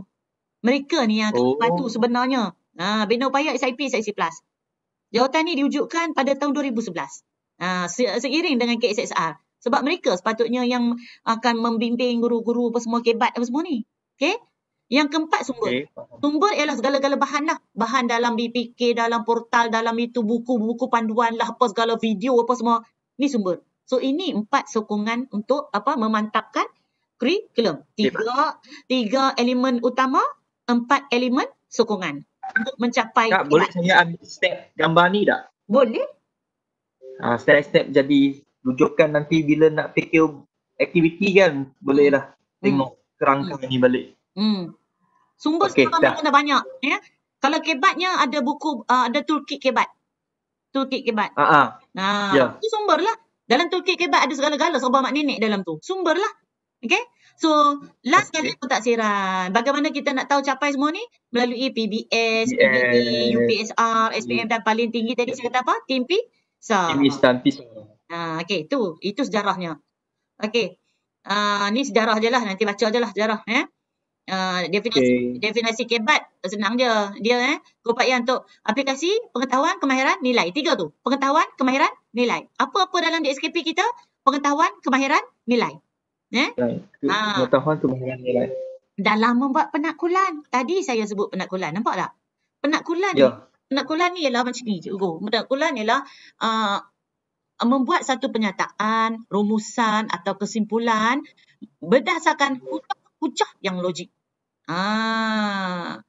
Mereka ni yang akan membantu oh. sebenarnya. Ha, Lena Upaya SIP SIC Plus. Jawatan ni diwujudkan pada tahun 2011. Ha, seiring dengan KSSR. Sebab mereka sepatutnya yang akan membimbing guru-guru apa semua kebat apa semua ni. Okay? Yang keempat sumber. Okay. Sumber ialah segala-gala bahan lah. Bahan dalam BPK, dalam portal, dalam itu buku-buku panduan lah apa segala video apa semua. Ni sumber. So ini empat sokongan untuk apa memantapkan kurikulum. Tiga, tiga elemen utama, empat elemen sokongan untuk mencapai Kak, boleh saya ambil step gambar ni tak? Boleh. Ah uh, step step jadi rujukan nanti bila nak fikir aktiviti kan bolehlah lah hmm. tengok hmm. kerangka hmm. ni balik. Hmm. Sumber okay, sekarang kena banyak ya. Kalau kebatnya ada buku uh, ada toolkit kebat. Toolkit kebat. Uh-huh. Nah, yeah. itu lah. Dalam toolkit kebat ada segala-gala sebab mak nenek dalam tu. Sumber lah. Okay? So, last kali okay. pentaksiran. Bagaimana kita nak tahu capai semua ni? Melalui PBS, PBT, UPSR, SPM dan paling tinggi tadi saya kata apa? Timpi? so. Timpi dan Pisa. Ha, okay, itu, Itu sejarahnya. Okay. Uh, ha, ni sejarah je lah. Nanti baca je lah sejarah. Eh? Uh, ha, definisi okay. definisi kebat senang je dia eh kepatian untuk aplikasi pengetahuan kemahiran nilai tiga tu pengetahuan kemahiran nilai apa-apa dalam DSKP kita pengetahuan kemahiran nilai Eh? Ah. Pengetahuan tu menghilang Dalam membuat penakulan. Tadi saya sebut penakulan. Nampak tak? Penakulan ya. ni. Penakulan ni ialah macam ni. Cikgu. Penakulan ialah uh, membuat satu penyataan, rumusan atau kesimpulan berdasarkan hujah yang logik. Ah.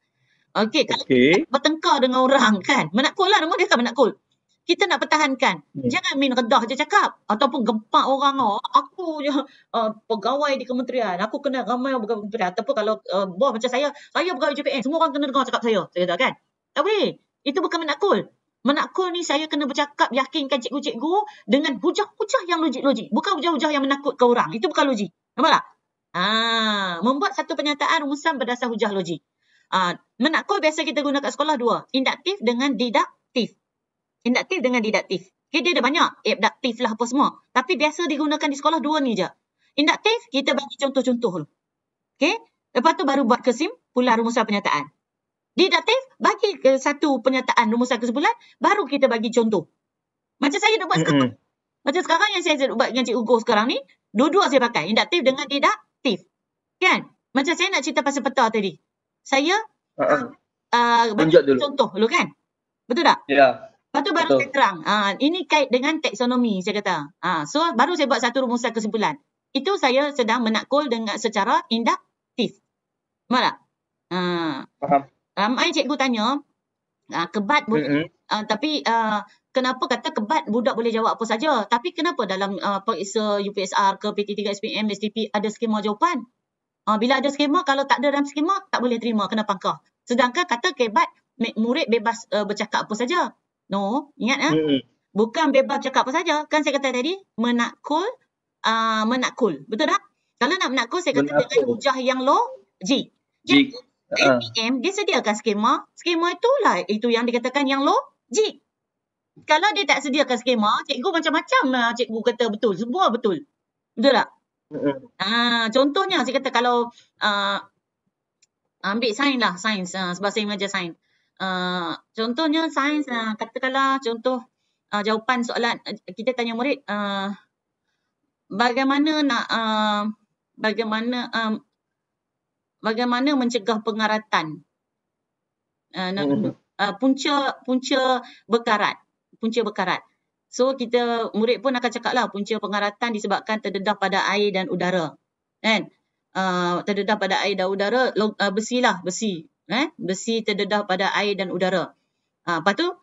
Okey, okay. bertengkar dengan orang kan, menakul lah rumah dia kan menakul kita nak pertahankan. Hmm. Jangan main redah je cakap ataupun gempa, orang oh, aku je uh, pegawai di kementerian, aku kena ramai orang pegawai kementerian ataupun kalau uh, bos macam saya, saya pegawai JPN, semua orang kena dengar cakap saya. Saya kan? Tak boleh. Itu bukan menakul. Menakul ni saya kena bercakap yakinkan cikgu-cikgu dengan hujah-hujah yang logik-logik. Bukan hujah-hujah yang menakut ke orang. Itu bukan logik. Nampak tak? Ha, membuat satu pernyataan rumusan berdasar hujah logik. Ha, menakul biasa kita guna kat sekolah dua. Induktif dengan didaktif induktif dengan didaktif, Okay, dia ada banyak, abductif eh, lah apa semua. Tapi biasa digunakan di sekolah dua ni je. Induktif, kita bagi contoh-contoh dulu. Okay, lepas tu baru buat kesim, pula rumusan penyataan. Didaktif bagi ke satu penyataan rumusan kesimpulan, baru kita bagi contoh. Macam saya nak buat sekarang. Macam sekarang yang saya buat dengan Cikgu Goh sekarang ni, dua-dua saya pakai, induktif dengan didaktif. Kan? Macam saya nak cerita pasal peta tadi. Saya, uh, uh, uh, bagi contoh dulu kan? Betul tak? Ya. Yeah. Lepas tu baru Betul. saya terang. Ha, ini kait dengan taksonomi saya kata. Ha, so baru saya buat satu rumusan kesimpulan. Itu saya sedang menakul dengan secara induktif. Faham tak? Ha. Faham. Ramai cikgu tanya, ha, kebat boleh. Mm-hmm. Ha, tapi uh, kenapa kata kebat budak boleh jawab apa saja? Tapi kenapa dalam uh, periksa UPSR ke PT3SPM, STP ada skema jawapan? Ha, bila ada skema, kalau tak ada dalam skema, tak boleh terima. Kenapa pangkah. Sedangkan kata kebat murid bebas uh, bercakap apa saja. No, ingat ah. Hmm. Bukan bebas cakap apa saja. Kan saya kata tadi, menakul, uh, menakul. Betul tak? Kalau nak menakul, saya kata menakul. dengan ujah yang low, G. G. G. MPM, dia sediakan skema. Skema itulah itu yang dikatakan yang low, G. Kalau dia tak sediakan skema, cikgu macam-macam lah cikgu kata betul. Semua betul. Betul tak? Uh. Uh, contohnya, saya kata kalau uh, ambil sains lah, sains. Uh, sebab saya mengajar sains. Ah, contohnya sains uh, katakanlah contoh uh, jawapan soalan uh, kita tanya murid uh, bagaimana nak uh, bagaimana um, bagaimana mencegah pengaratan uh, nak, uh, punca punca berkarat punca berkarat so kita murid pun akan cakaplah lah punca pengaratan disebabkan terdedah pada air dan udara kan uh, terdedah pada air dan udara log, uh, besi lah besi eh besi terdedah pada air dan udara. Ha, lepas tu uh,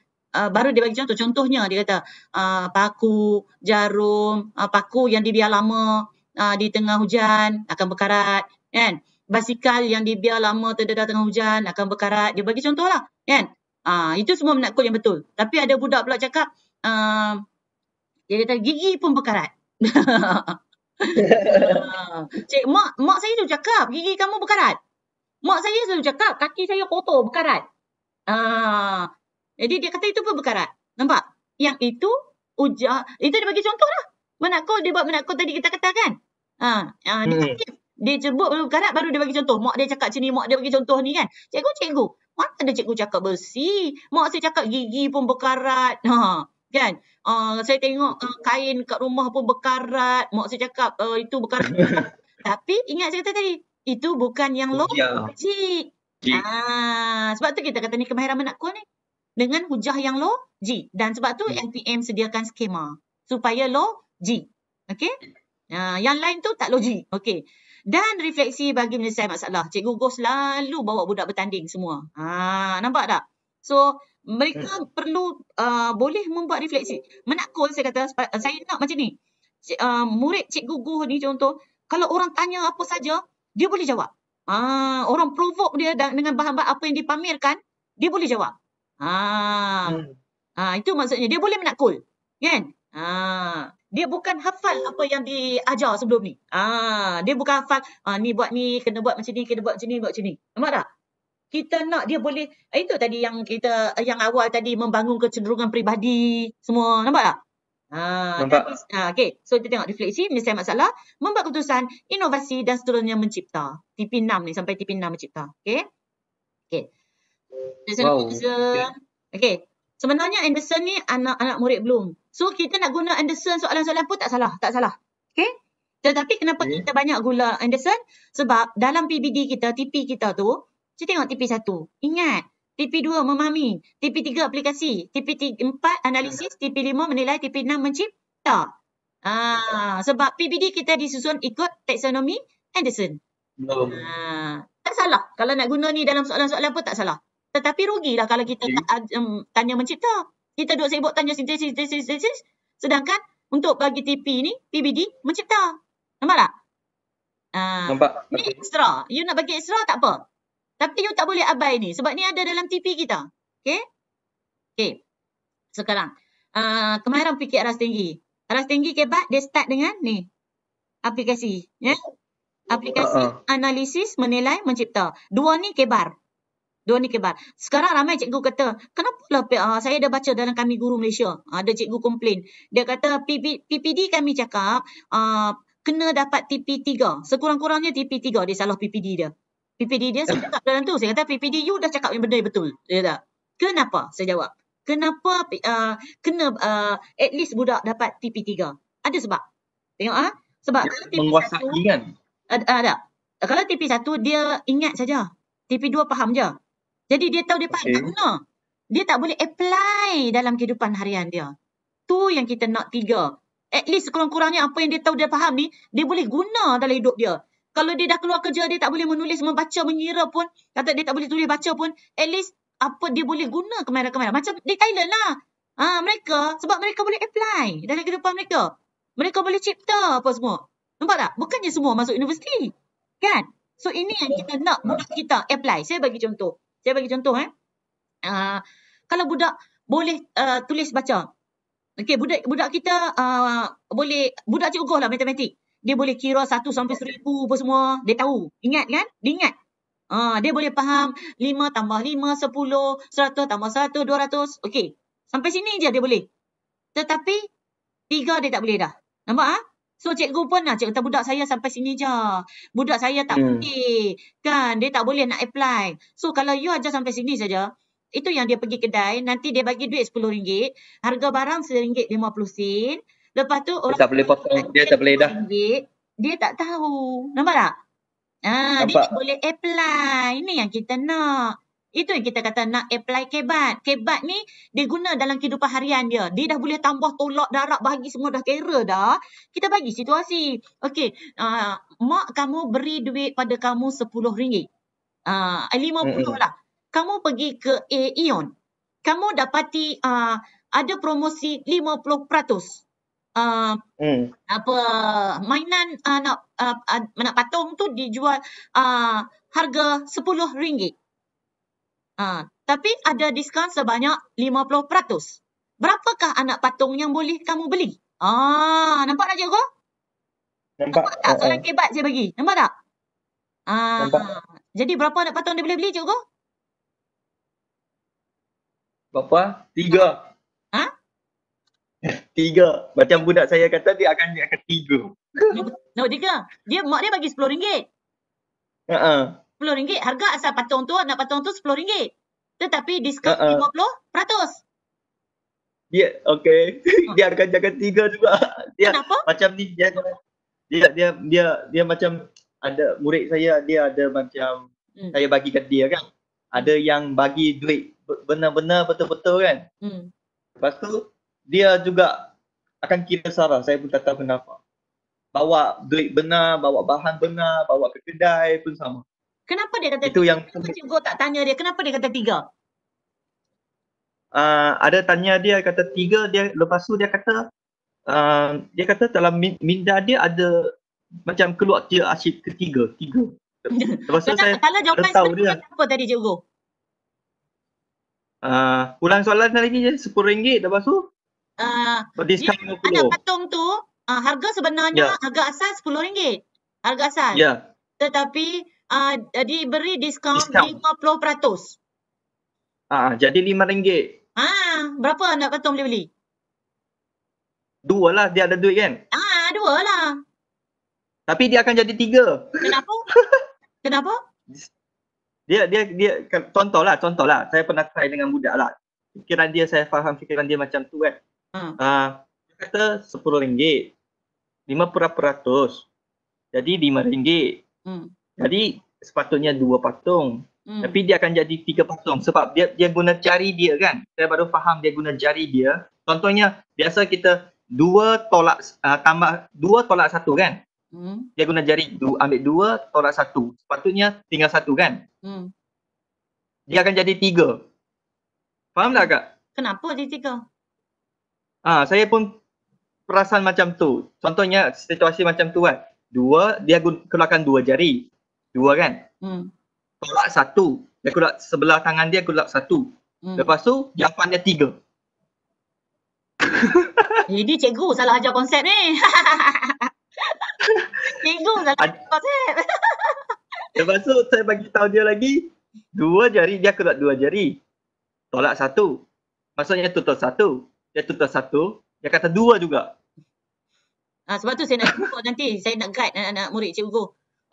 baru dia bagi contoh. Contohnya dia kata uh, paku, jarum, uh, paku yang dibiar lama uh, di tengah hujan akan berkarat kan. Basikal yang dibiar lama terdedah tengah hujan akan berkarat. Dia bagi contoh lah kan. Uh, itu semua menakut yang betul. Tapi ada budak pula cakap uh, dia kata gigi pun berkarat. Cik, mak, mak saya tu cakap gigi kamu berkarat. Mak saya selalu cakap kaki saya kotor, berkarat. Ah, jadi dia kata itu pun berkarat. Nampak? Yang itu uja, itu dia bagi contoh lah. Menakut dia buat menakut tadi kita kata kan? Ah, ah dia, hmm. dia cebut baru berkarat baru dia bagi contoh. Mak dia cakap sini, mak dia bagi contoh ni kan. Cikgu, cikgu. Mana ada cikgu cakap bersih? Mak saya cakap gigi pun berkarat. Ha, kan? Uh, saya tengok uh, kain kat rumah pun berkarat. Mak saya cakap uh, itu berkarat. Tapi ingat saya kata tadi, itu bukan yang low oh, logik. Ah, sebab tu kita kata ni kemahiran menakul ni dengan hujah yang low G dan sebab tu yeah. LPM sediakan skema supaya low G. Okay. Ha, uh, yang lain tu tak logik. Okay. Dan refleksi bagi menyelesaikan masalah. Cikgu Go selalu bawa budak bertanding semua. Ha, uh, nampak tak? So, mereka yeah. Hmm. perlu uh, boleh membuat refleksi. Menakul saya kata saya nak macam ni. Cik, uh, murid Cikgu Go ni contoh, kalau orang tanya apa saja, dia boleh jawab. Ha, orang provoke dia dengan bahan-bahan apa yang dipamerkan, dia boleh jawab. Ha. Hmm. Ha, itu maksudnya dia boleh menakul. Kan? Ha. Dia bukan hafal apa yang diajar sebelum ni. Ha, dia bukan hafal ha, ni buat ni, kena buat macam ni, kena buat macam ni, buat macam ni. Nampak tak? Kita nak dia boleh, itu tadi yang kita, yang awal tadi membangun kecenderungan peribadi, semua. Nampak tak? Ha, ah, kan? ah, okay. So kita tengok refleksi, Misalnya masalah, membuat keputusan, inovasi dan seterusnya mencipta. TP6 ni sampai TP6 mencipta. Okay. Okay. Anderson wow. Okay. okay. Sebenarnya Anderson ni anak-anak murid belum. So kita nak guna Anderson soalan-soalan pun tak salah. Tak salah. Okay. Tetapi kenapa okay. kita banyak gula Anderson? Sebab dalam PBD kita, TP kita tu, kita tengok TP1. Ingat, TP2 memahami, TP3 aplikasi, TP4 analisis, TP5 menilai, TP6 mencipta. Ah, sebab PBD kita disusun ikut taksonomi Anderson. Ah, tak salah kalau nak guna ni dalam soalan-soalan pun tak salah. Tetapi rugilah kalau kita okay. um, hmm. mm, tanya mencipta. Kita duduk sibuk tanya sintesis, sintesis, sintesis. Sedangkan untuk bagi TP ni, PBD mencipta. Nampak tak? Uh, Nampak. Ni ekstra. You nak bagi ekstra tak apa. Tapi you tak boleh abai ni sebab ni ada dalam TV kita. Okay? Okay. Sekarang. Uh, ah, kemarin fikir aras tinggi. Aras tinggi kebat dia start dengan ni. Aplikasi. Ya? Yeah? Aplikasi uh-uh. analisis menilai mencipta. Dua ni kebar. Dua ni kebar. Sekarang ramai cikgu kata, kenapa lah uh, saya dah baca dalam kami guru Malaysia. Ada cikgu komplain. Dia kata PP, PPD kami cakap uh, kena dapat TP3. Sekurang-kurangnya TP3 dia salah PPD dia. PPD dia sebab dalam tu saya kata PPD you dah cakap yang benda yang betul ya tak kenapa saya jawab kenapa uh, kena uh, at least budak dapat TP3 ada sebab tengok ah ha? sebab ya, menguasai kan ada, ada. Ah, kalau TP1 dia ingat saja TP2 faham je jadi dia tahu dia okay. tak guna dia tak boleh apply dalam kehidupan harian dia tu yang kita nak tiga at least sekurang-kurangnya apa yang dia tahu dia faham ni dia boleh guna dalam hidup dia kalau dia dah keluar kerja dia tak boleh menulis membaca mengira pun kata dia tak boleh tulis baca pun at least apa dia boleh guna kemana-kemana macam di Thailand lah ha, mereka sebab mereka boleh apply dalam kehidupan mereka mereka boleh cipta apa semua nampak tak bukannya semua masuk universiti kan so ini yang kita nak budak kita apply saya bagi contoh saya bagi contoh eh uh, kalau budak boleh uh, tulis baca okay budak budak kita uh, boleh budak cikgu lah matematik dia boleh kira satu sampai seribu apa semua. Dia tahu. Ingat kan? Dia ingat. Ha, dia boleh faham lima tambah lima, sepuluh, seratus tambah satu, dua ratus. Okey. Sampai sini je dia boleh. Tetapi tiga dia tak boleh dah. Nampak ha? So cikgu pun lah. Cikgu kata budak saya sampai sini je. Budak saya tak hmm. boleh. Kan? Dia tak boleh nak apply. So kalau you ajar sampai sini saja, itu yang dia pergi kedai, nanti dia bagi duit RM10. Harga barang RM1.50. Lepas tu orang dia tak boleh potong, dia, dia tak boleh dah. Duit, dia tak tahu. Nampak tak? Ha, Nampak. dia tak boleh apply. Ini yang kita nak. Itu yang kita kata nak apply kebat. Kebat ni dia guna dalam kehidupan harian dia. Dia dah boleh tambah tolak darab bagi semua dah kira dah. Kita bagi situasi. Okey, uh, mak kamu beri duit pada kamu RM10. Ah eh, uh, RM50 lah. Kamu pergi ke Aeon. Kamu dapati uh, ada promosi 50% uh, hmm. apa mainan uh, nak uh, uh, nak patung tu dijual uh, harga sepuluh ringgit Uh, tapi ada diskon sebanyak lima puluh peratus Berapakah anak patung yang boleh kamu beli? Ah, nampak tak cikgu? Nampak. nampak tak soalan uh, uh-uh. kebat saya bagi? Nampak tak? Uh, nampak. Jadi berapa anak patung dia boleh beli cikgu? Berapa? Tiga tiga. Macam budak saya kata dia akan dia akan tiga. Nombor tiga. Dia mak dia bagi sepuluh ringgit. Ha Sepuluh ringgit harga asal patung tu nak patung tu sepuluh ringgit. Tetapi diskon lima puluh peratus. Yeah, okey. dia akan jaga tiga juga. Dia, Kenapa? Macam ni dia dia dia dia, dia, dia macam ada murid saya dia ada macam hmm. saya bagi kat dia kan. Ada yang bagi duit benar-benar betul-betul kan. Hmm. Lepas tu dia juga akan kira sara saya pun tak tahu kenapa bawa duit benar bawa bahan benar bawa ke kedai pun sama kenapa dia kata itu tiga? yang cikgu tak tanya dia kenapa dia kata tiga Uh, ada tanya dia kata tiga dia lepas tu dia kata uh, dia kata dalam minda dia ada macam keluar dia asyik ketiga tiga lepas tu kata, saya kalau jawapan tahu dia apa tadi cikgu uh, ulang soalan lagi je 10 ringgit lepas tu uh, anak patung tu uh, harga sebenarnya yeah. harga asal sepuluh ringgit harga asal yeah. tetapi uh, ah, diberi diskaun lima puluh peratus jadi lima ringgit ah berapa anak patung boleh beli dua lah dia ada duit kan ah dua lah tapi dia akan jadi tiga kenapa kenapa dia dia dia contohlah contohlah saya pernah try dengan budak lah fikiran dia saya faham fikiran dia macam tu kan eh. Hmm. Uh, kata sepuluh ringgit. Lima peratus. Jadi lima ringgit. Hmm. Jadi sepatutnya dua patung. Hmm. Tapi dia akan jadi tiga patung sebab dia dia guna jari dia kan. Saya baru faham dia guna jari dia. Contohnya biasa kita dua tolak uh, tambah dua tolak satu kan. Hmm. Dia guna jari du, ambil dua tolak satu. Sepatutnya tinggal satu kan. Hmm. Dia akan jadi tiga. Faham tak kak? Kenapa jadi tiga? Ah, ha, saya pun perasan macam tu. Contohnya situasi macam tu kan. Dua, dia keluarkan dua jari. Dua kan? Hmm. Tolak satu. Dia keluar sebelah tangan dia keluar satu. Hmm. Lepas tu, jawapannya tiga. Jadi eh, cikgu salah ajar konsep ni. cikgu salah ajar konsep. Lepas tu saya bagi tahu dia lagi dua jari dia keluar dua jari. Tolak satu. Maksudnya tutup satu dia tutup satu, dia kata dua juga. Ah, sebab tu saya nak cakap nanti, saya nak guide anak-anak murid cikgu.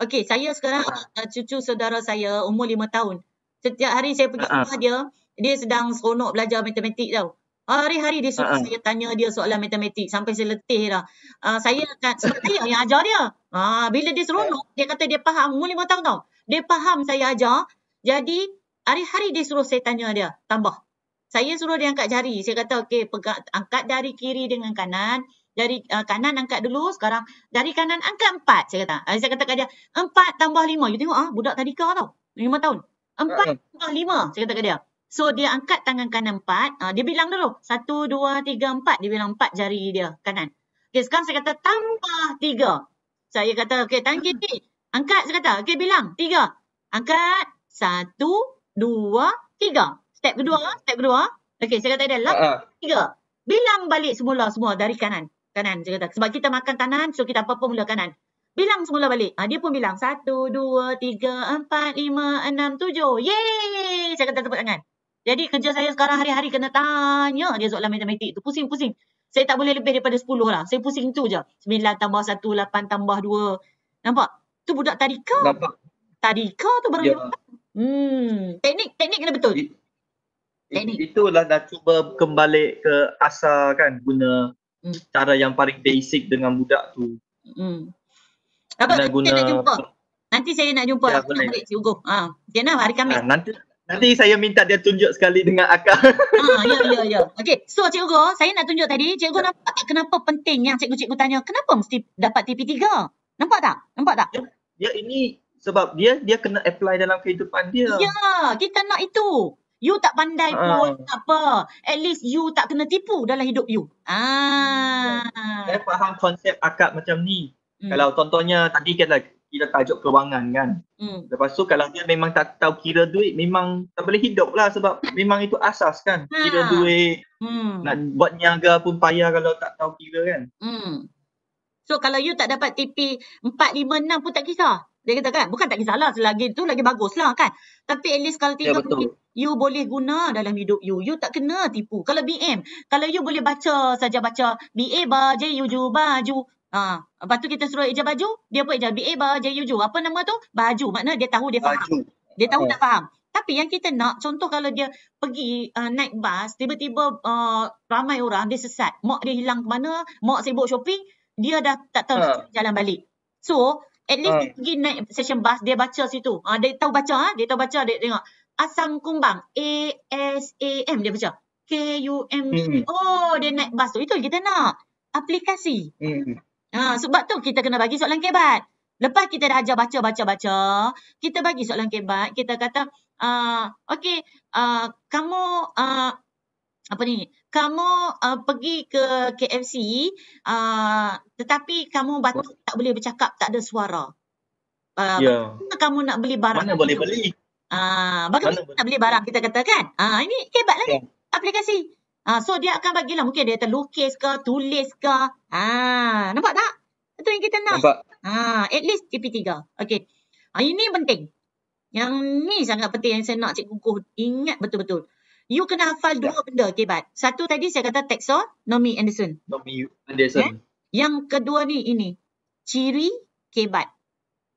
Okay, saya sekarang ah. ah. cucu saudara saya umur lima tahun. Setiap hari saya pergi ah, ah. rumah dia, dia sedang seronok belajar matematik tau. Hari-hari dia suruh uh saya tanya dia soalan matematik sampai saya letih dah. Uh, saya kan sebab saya yang ajar dia. Uh, bila dia seronok, dia kata dia faham. Umur lima tahun tau. Dia faham saya ajar. Jadi hari-hari dia suruh saya tanya dia. Tambah saya suruh dia angkat jari. Saya kata okey pegang angkat dari kiri dengan kanan. Dari uh, kanan angkat dulu sekarang dari kanan angkat empat saya kata. Uh, saya kata kat dia empat tambah lima. You tengok ah uh, budak tadika tau. Lima tahun. Empat tambah lima saya kata kat dia. So dia angkat tangan kanan empat. Uh, dia bilang dulu satu dua tiga empat. Dia bilang empat jari dia kanan. Okay sekarang saya kata tambah tiga. Saya kata okey tangan kiri. Angkat saya kata okey bilang tiga. Angkat satu dua tiga. Step kedua, step kedua. Okey, saya kata dia lock. Uh, ha, ha. tiga. Bilang balik semula semua dari kanan. Kanan, saya kata. Sebab kita makan kanan, so kita apa pun mula kanan. Bilang semula balik. Ha, dia pun bilang. Satu, dua, tiga, empat, lima, enam, tujuh. Yeay! Saya kata tepuk tangan. Jadi kerja saya sekarang hari-hari kena tanya dia soalan matematik tu. Pusing, pusing. Saya tak boleh lebih daripada sepuluh lah. Saya pusing tu je. Sembilan tambah satu, lapan tambah dua. Nampak? Tu budak tadika. Nampak. Tadika tu baru yeah. Ya. Hmm, teknik teknik kena betul. It- Lenny. Itulah dah cuba kembali ke asal kan guna mm. cara yang paling basic dengan budak tu. Hmm. Apa nak guna... nak jumpa? Nanti saya nak jumpa. Ya, aku ha, nak hari Khamis. Ha, nanti nanti saya minta dia tunjuk sekali dengan akak. ha, ya, ya, ya. Okay. So Cikgu, saya nak tunjuk tadi. Cikgu ya. nampak tak kenapa penting yang Cikgu-Cikgu tanya. Kenapa mesti dapat TP3? Nampak tak? Nampak tak? Ya, ya ini sebab dia dia kena apply dalam kehidupan dia. Ya, kita nak itu. You tak pandai ah. pun tak apa. At least you tak kena tipu dalam hidup you. Ah. Saya faham konsep akad macam ni. Mm. Kalau contohnya tadi kita kita tajuk kewangan kan. Mm. Lepas tu kalau dia memang tak tahu kira duit memang tak boleh hidup lah sebab memang itu asas kan. Ha. Kira ah. duit. Mm. Nak buat niaga pun payah kalau tak tahu kira kan. Mm. So kalau you tak dapat TP 4, 5, 6 pun tak kisah? Dia kata kan, bukan tak kisahlah selagi tu lagi baguslah kan. Tapi at least kalau tinggal ya, you boleh guna dalam hidup you. You tak kena tipu. Kalau BM, kalau you boleh baca saja baca B BA baju you ju baju. Ha, lepas tu kita suruh eja baju, dia pun eja BA baju you ju. Apa nama tu? Baju. Maknanya dia tahu dia faham. Dia tahu tak faham. Tapi yang kita nak, contoh kalau dia pergi uh, naik bas, tiba-tiba uh, ramai orang, dia sesat. Mak dia hilang ke mana, mak sibuk shopping, dia dah tak tahu uh. jalan balik. So, At least uh. dia pergi naik session bus, dia baca situ. Uh, dia tahu baca, ha? dia tahu baca, dia tengok. Asam kumbang, A-S-A-M, dia baca. K-U-M-E, hmm. oh dia naik bus tu. Itu kita nak. Aplikasi. Hmm. Ha, sebab tu kita kena bagi soalan kebat. Lepas kita dah ajar baca, baca, baca, kita bagi soalan kebat, kita kata, uh, okay, uh, kamu, uh, apa ni, uh, kamu uh, pergi ke KFC uh, tetapi kamu batuk oh. tak boleh bercakap tak ada suara. Uh, ya. Yeah. Kamu nak beli barang. Mana boleh beli? Uh, bagaimana mana nak boleh. beli barang kita kata kan? Uh, ini hebatlah yeah. ni ya. aplikasi. Uh, so dia akan bagilah mungkin dia terlukis ke tulis ke. Uh, nampak tak? Itu yang kita nak. Nampak. Uh, at least TP3. Okay. Uh, ini penting. Yang ni sangat penting yang saya nak cikgu Kukuh ingat betul-betul. You kena hafal yeah. dua benda kibat. Satu tadi saya kata taxa, Nomi Anderson. Nomi Anderson. Yeah? Yang kedua ni ini. Ciri kibat.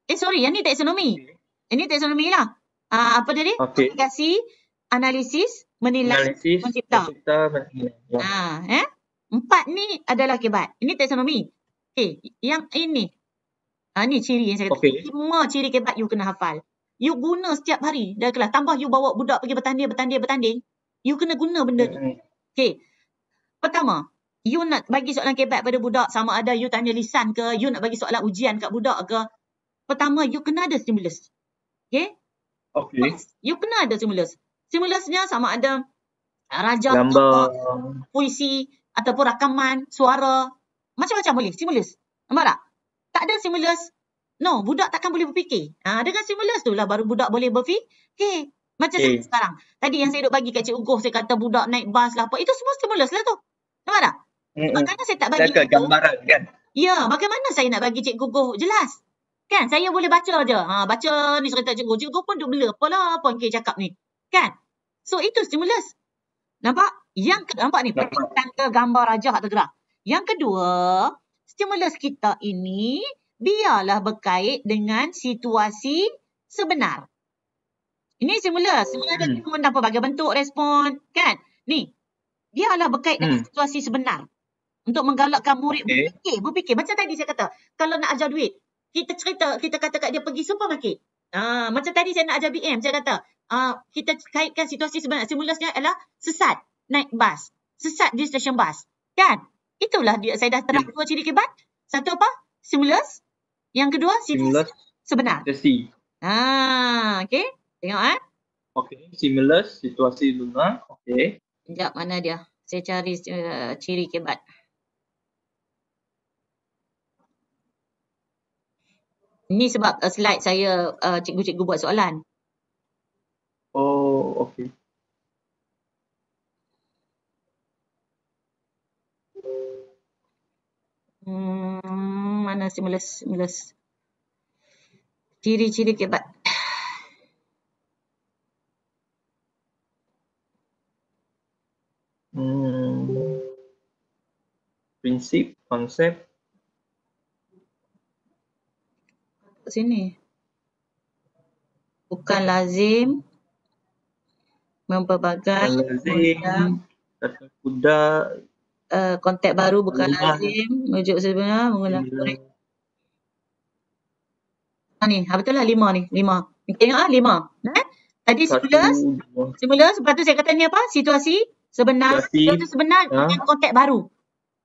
Eh sorry, yang ni taxonomy. Okay. Ini taxonomy lah. Uh, apa tadi? Okay. Aplikasi, analisis, menilai, analisis, mencipta. mencipta menilai. Ya. Uh, eh? Empat ni adalah kibat. Ini taxonomy. Okay, yang ini. Uh, ni ciri yang saya kata. Okay. Lima ciri kibat you kena hafal. You guna setiap hari. Dah kelas. Tambah you bawa budak pergi bertanding, bertanding, bertanding you kena guna benda ni. Okay. Pertama, you nak bagi soalan kebat pada budak sama ada you tanya lisan ke, you nak bagi soalan ujian kat budak ke. Pertama, you kena ada stimulus. Okay. Okay. First, you kena ada stimulus. Stimulusnya sama ada raja, gambar, puisi ataupun rakaman, suara. Macam-macam boleh. Stimulus. Nampak tak? Tak ada stimulus. No, budak takkan boleh berfikir. Ha, dengan stimulus tu lah baru budak boleh berfikir. Okay. Macam okay. Eh. sekarang. Tadi yang saya duk bagi kat Cik Uguh, saya kata budak naik bas lah apa. Itu semua stimulus lah tu. Nampak tak? Mm -hmm. Sebab saya tak bagi Cik gambaran kan? Ya, bagaimana saya nak bagi Cik Uguh jelas? Kan? Saya boleh baca je. Ha, baca ni cerita Cik Uguh. Cik Uguh pun duk bela. Apalah apa yang cakap ni. Kan? So itu stimulus. Nampak? Yang kedua, nampak ni? Perkataan ke gambar raja atau gerak. Yang kedua, stimulus kita ini biarlah berkait dengan situasi sebenar. Ini semula, hmm. semula hmm. dia mendapat bentuk respon, kan? Ni, dia adalah berkait dengan hmm. situasi sebenar. Untuk menggalakkan murid okay. berfikir, berfikir. Macam tadi saya kata, kalau nak ajar duit, kita cerita, kita kata kat dia pergi supermarket. Ah, macam tadi saya nak ajar BM, saya kata, ah, kita kaitkan situasi sebenar. Simulasnya adalah sesat naik bas. Sesat di stesen bas. Kan? Itulah dia, saya dah terang yeah. Hmm. dua ciri kebat. Satu apa? Simulas. Yang kedua, simulas sebenar. Ah, okay. Tengok eh. Okay, similar situasi Luna. Okay. Sekejap mana dia? Saya cari uh, ciri kebat. Ini sebab uh, slide saya eh, cikgu-cikgu uh, buat soalan. Oh, okay. Hmm, mana similar similar ciri-ciri kebat prinsip, konsep. Sini. Bukan lazim mempelbagai kuda uh, eh, kontak baru bukan Allah. lazim wujud sebenarnya menggunakan ha, ni ha, betul lah lima ni lima mungkin ah lima eh? tadi semula semula sebab tu saya kata ni apa situasi sebenar situasi, situasi sebenar ha? kontak baru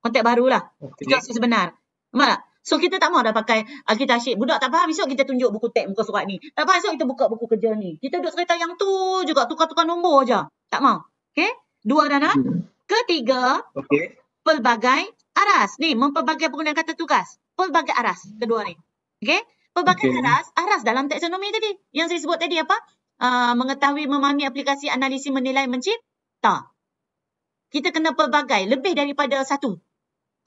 konteks baru lah. Okay. Situasi sebenar. Nampak tak? So kita tak mahu dah pakai Alkitab Syed. Budak tak faham esok kita tunjuk buku teks muka surat ni. Tak faham esok kita buka buku kerja ni. Kita duduk cerita yang tu juga tukar-tukar nombor aja. Tak mahu. Okay? Dua dana. Hmm. Ketiga. Okay. Pelbagai aras. Ni memperbagai penggunaan kata tugas. Pelbagai aras. Kedua ni. Okay? Pelbagai okay. aras. Aras dalam taksonomi tadi. Yang saya sebut tadi apa? Uh, mengetahui, memahami aplikasi, analisis, menilai, mencipta. Kita kena pelbagai. Lebih daripada satu.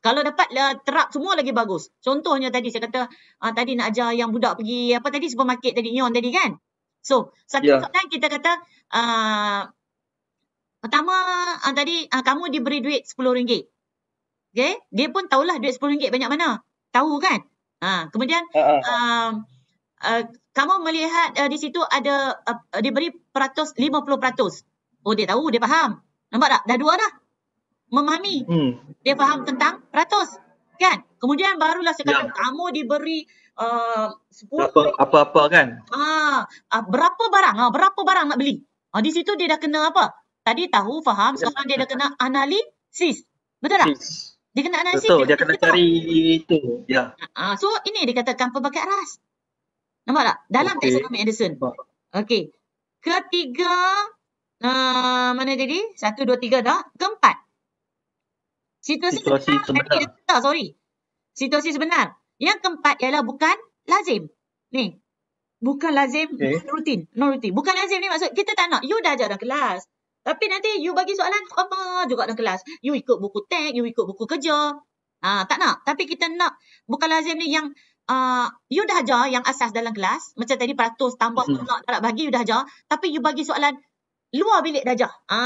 Kalau dapat uh, terap semua lagi bagus. Contohnya tadi saya kata uh, tadi nak ajar yang budak pergi apa tadi supermarket tadi nyon tadi kan. So, satu yeah. soalan kita kata uh, pertama uh, tadi uh, kamu diberi duit RM10. Okay? Dia pun tahulah duit RM10 banyak mana. Tahu kan? Uh, kemudian uh-uh. uh, uh, kamu melihat uh, di situ ada uh, diberi peratus 50%. Oh dia tahu, dia faham. Nampak tak? Dah dua dah memahami. Hmm. Dia faham tentang ratus, Kan? Kemudian barulah saya kata ya. kamu diberi uh, 10 apa, apa kan? Ah, uh, berapa barang? Ah, berapa barang nak beli? Ah, di situ dia dah kena apa? Tadi tahu, faham. Ya. Sekarang dia dah kena analisis. Betul tak? Dia kena analisis. Betul, dia, kena, dia cari itu. Ya. Ah, ah, so ini dikatakan pelbagai ras. Nampak tak? Dalam okay. taksonomi Anderson. Okey. Ketiga, uh, mana jadi? Satu, dua, tiga dah. Keempat. Situasi, situasi sebenar. sebenar. Tak, sorry. Situasi sebenar. Yang keempat ialah bukan lazim. Ni. Bukan lazim, okay. rutin. No rutin. Bukan lazim ni maksud kita tak nak. You dah ajar dalam kelas. Tapi nanti you bagi soalan apa juga dalam kelas. You ikut buku teks, you ikut buku kerja. Ha, tak nak. Tapi kita nak bukan lazim ni yang uh, you dah ajar yang asas dalam kelas. Macam tadi peratus tambah hmm. nak, nak bagi you dah ajar. Tapi you bagi soalan luar bilik dah ajar. Ha,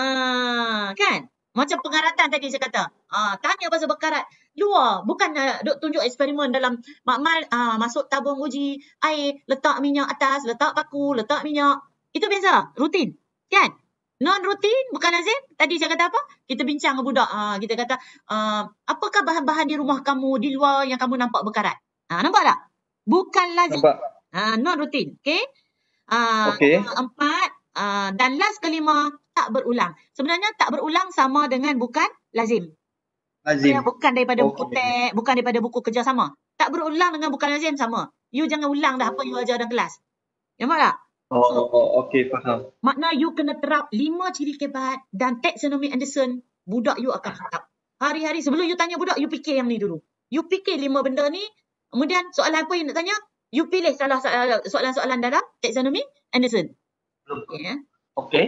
kan? Macam pengaratan tadi saya kata. Uh, tanya pasal berkarat. Luar. Bukan uh, tunjuk eksperimen dalam makmal uh, masuk tabung uji. Air, letak minyak atas, letak paku, letak minyak. Itu biasa. Rutin. Kan? Non-rutin, bukan Azim? Tadi saya kata apa? Kita bincang dengan budak. Uh, kita kata, uh, apakah bahan-bahan di rumah kamu, di luar yang kamu nampak berkarat? Uh, nampak tak? Bukan lazim. Nampak. non-rutin. Okay? Uh, okay. Empat. Uh, dan last kelima, tak berulang. Sebenarnya tak berulang sama dengan bukan lazim. Lazim. Yang bukan daripada oh, buku tek, bukan daripada buku kerja sama. Tak berulang dengan bukan lazim sama. You jangan ulang dah apa you ajar dalam kelas. Nampak ya, tak? Oh, so, oh, oh okay, faham. Makna you kena terap lima ciri kebat dan taxonomy Anderson, budak you akan harap. Hari-hari sebelum you tanya budak, you fikir yang ni dulu. You fikir lima benda ni, kemudian soalan apa yang nak tanya, you pilih salah soalan-soalan dalam taxonomy Anderson. Ya. Okay. Okay.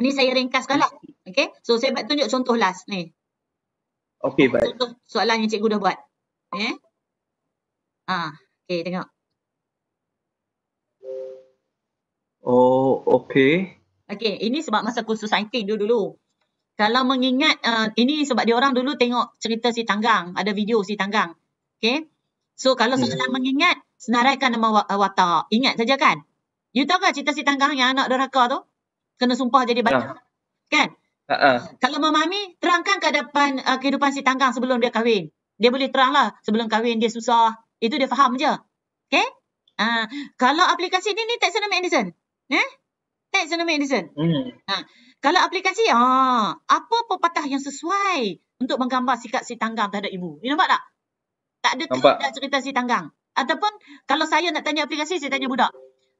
Ni saya ringkaskan lah. Okay. So saya buat tunjuk contoh last ni. Okay baik. Contoh soalan yang cikgu dah buat. Okay. Ah, okay tengok. Oh okay. Okay ini sebab masa kursus scientific dulu-dulu. Kalau mengingat uh, ini sebab dia orang dulu tengok cerita si Tanggang. Ada video si Tanggang. Okay. So kalau hmm. sesuatu mengingat senaraikan nama watak. Ingat saja kan. You tahu kan cerita si Tanggang yang anak deraka tu? kena sumpah jadi ya. banyak. Ya. Kan? Uh-uh. Kalau memahami, terangkan ke depan uh, kehidupan si tanggang sebelum dia kahwin. Dia boleh teranglah sebelum kahwin dia susah. Itu dia faham je. Okay? Uh, kalau aplikasi ni, ni taxonomy medicine. Eh? Ha? Taxonomy medicine. Hmm. Uh, kalau aplikasi, uh, apa pepatah yang sesuai untuk menggambar sikap si tanggang terhadap ibu? You nampak tak? Tak ada nampak. cerita si tanggang. Ataupun kalau saya nak tanya aplikasi, saya tanya budak.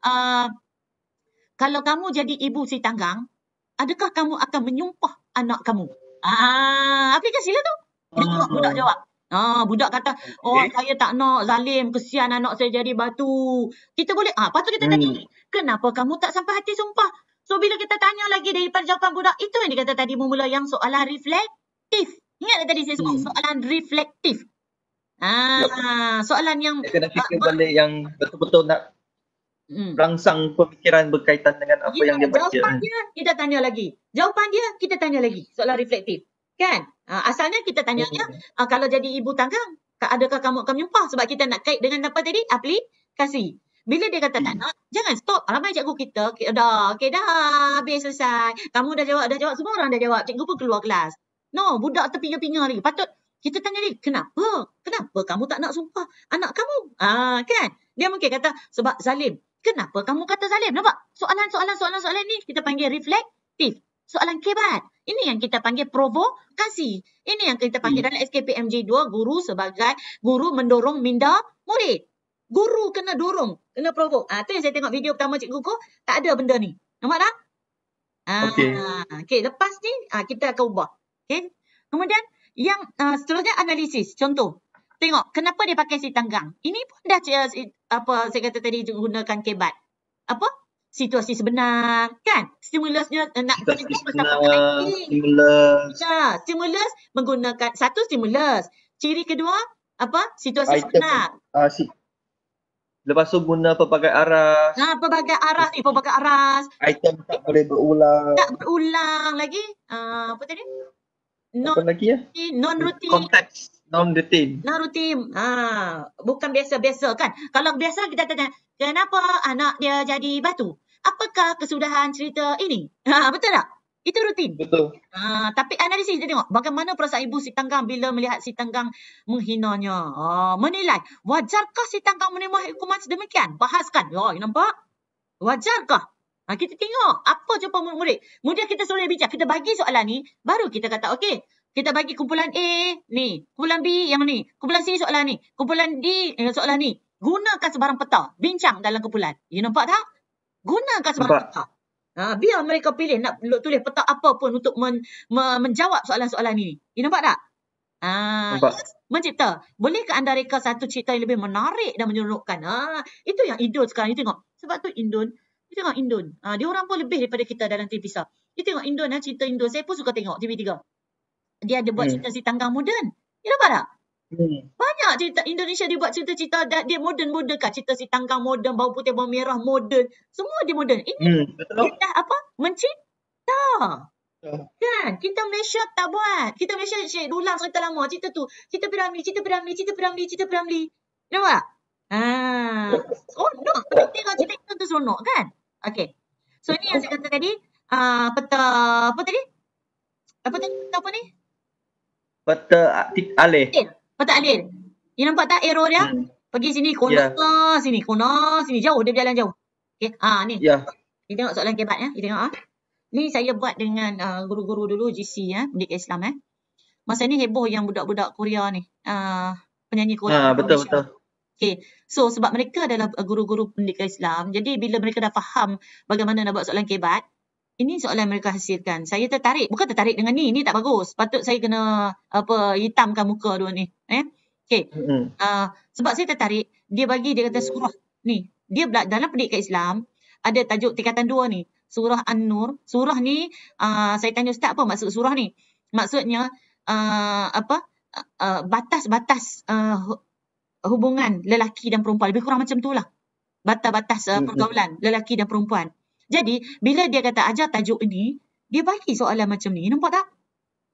Uh, kalau kamu jadi ibu si tanggang, adakah kamu akan menyumpah anak kamu? Ah, apa aplikasilah tu. Dia uh budak jawab. Ah. ah, budak kata, eh? "Oh, okay. saya tak nak zalim, kesian anak saya jadi batu." Kita boleh ah, tu kita tanya, hmm. "Kenapa kamu tak sampai hati sumpah?" So bila kita tanya lagi daripada jawapan budak, itu yang dikata tadi memula yang soalan reflektif. Ingat tadi saya sebut hmm. soalan reflektif. Ya. Ah, yep. soalan yang kena fikir uh, balik yang betul-betul nak hmm. rangsang pemikiran berkaitan dengan apa Yelah, yang dia baca. Jawapan dia, kita tanya lagi. Jawapan dia, kita tanya lagi. Soalan reflektif. Kan? Ha, asalnya kita tanyanya, hmm. Ha, kalau jadi ibu tanggang, adakah kamu akan menyumpah? Sebab kita nak kait dengan apa tadi? Aplikasi. Bila dia kata tak hmm. nak, hmm. jangan stop. Ramai cikgu kita, okay, dah, okay, dah, habis selesai. Kamu dah jawab, dah jawab, semua orang dah jawab. Cikgu pun keluar kelas. No, budak terpinga-pinga lagi. Patut kita tanya dia, kenapa? Kenapa kamu tak nak sumpah anak kamu? Ah, kan? Dia mungkin kata, sebab zalim kenapa kamu kata zalim? Nampak? Soalan-soalan-soalan-soalan ni kita panggil reflektif. Soalan kebat. Ini yang kita panggil provokasi. Ini yang kita panggil hmm. dalam SKPMJ 2 guru sebagai guru mendorong minda murid. Guru kena dorong, kena provok. Ah ha, tu yang saya tengok video pertama cikgu ko, tak ada benda ni. Nampak tak? Ha, ah, okay Okey, lepas ni ha, kita akan ubah. Okey. Kemudian yang uh, seterusnya analisis. Contoh, Tengok, kenapa dia pakai si tanggang? Ini pun dah uh, apa saya kata tadi gunakan kebat. Apa? Situasi sebenar, kan? Stimulusnya uh, eh, nak kena apa-apa Stimulus. Ya, stimulus menggunakan satu stimulus. Ciri kedua, apa? Situasi Item. sebenar. Uh, si. Lepas tu guna pelbagai aras. Ha, pelbagai aras ni, pelbagai aras. Item tak boleh berulang. Tak berulang lagi. Uh, apa tadi? Non, apa lagi ya? Non-routine. Context. Norm rutin. Norm rutin. Ha, bukan biasa-biasa kan. Kalau biasa kita tanya, kenapa anak dia jadi batu? Apakah kesudahan cerita ini? Ha, betul tak? Itu rutin. Betul. Ha, tapi analisis kita tengok bagaimana perasaan ibu si tanggang bila melihat si tanggang menghinanya. Ha, menilai, wajarkah si tanggang menerima hukuman sedemikian? Bahaskan. Ya, nampak? Wajarkah? Ha, kita tengok apa jumpa murid. Kemudian kita suruh dia bincang. Kita bagi soalan ni, baru kita kata, okey, kita bagi kumpulan A ni, kumpulan B yang ni, kumpulan C soalan ni, kumpulan D eh, soalan ni. Gunakan sebarang peta, bincang dalam kumpulan. You nampak tak? Gunakan sebarang peta. Ha, biar mereka pilih nak tulis peta apa pun untuk men, me, menjawab soalan-soalan ni. You nampak tak? Ha, mencipta. Bolehkah anda reka satu cerita yang lebih menarik dan menyeronokkan? Ha, itu yang Indun sekarang. You tengok. Sebab tu Indun. You tengok Indun. Ha, dia orang pun lebih daripada kita dalam TV Pisa. You tengok Indun. Ha, cerita Indun. Saya pun suka tengok TV 3 dia ada buat hmm. cerita si tanggang moden. You nampak tak? Hmm. Banyak cerita Indonesia dia buat cerita-cerita dia, dia moden moden kat cerita si tanggang moden, bau putih, bau merah moden. Semua dia moden. Ini hmm. dia dah apa? Mencipta. Hmm. Kan? Kita Malaysia tak buat. Kita Malaysia cerita ulang cerita lama cerita tu. Cerita piramli, cerita piramli, cerita piramli, cerita piramli. Nampak? Ha. Seronok. Tengok cerita itu tu seronok kan? Okay. So ni yang saya kata tadi, uh, peta apa tadi? Apa tadi? apa ni? Peta alih. Peta alih. Ni nampak tak error dia? Hmm. Pergi sini, kona ya. yeah. sini, kona sini. Jauh, dia berjalan jauh. Okay, ha, ni. Ya. Yeah. Ni tengok soalan kebat ya. Ni tengok ah. Ha? Ni saya buat dengan uh, guru-guru dulu GC ya, Pendidik Islam eh. Masa ni heboh yang budak-budak Korea ni. Uh, penyanyi Korea. Ha, betul, Malaysia. betul. Okay. So sebab mereka adalah uh, guru-guru pendidikan Islam. Jadi bila mereka dah faham bagaimana nak buat soalan kebat, ini soalan mereka hasilkan. Saya tertarik. Bukan tertarik dengan ni. Ini tak bagus. Patut saya kena apa hitamkan muka dua ni. Eh? Okay. Uh, ah, sebab saya tertarik. Dia bagi dia kata surah ni. Dia belak dalam ke Islam. Ada tajuk tingkatan dua ni. Surah An-Nur. Surah ni uh, saya tanya ustaz apa maksud surah ni. Maksudnya uh, apa? batas-batas uh, hubungan lelaki dan perempuan. Lebih kurang macam tu lah. Batas-batas uh, pergaulan lelaki dan perempuan. Jadi, bila dia kata ajar tajuk ini, dia bagi soalan macam ni. Nampak tak?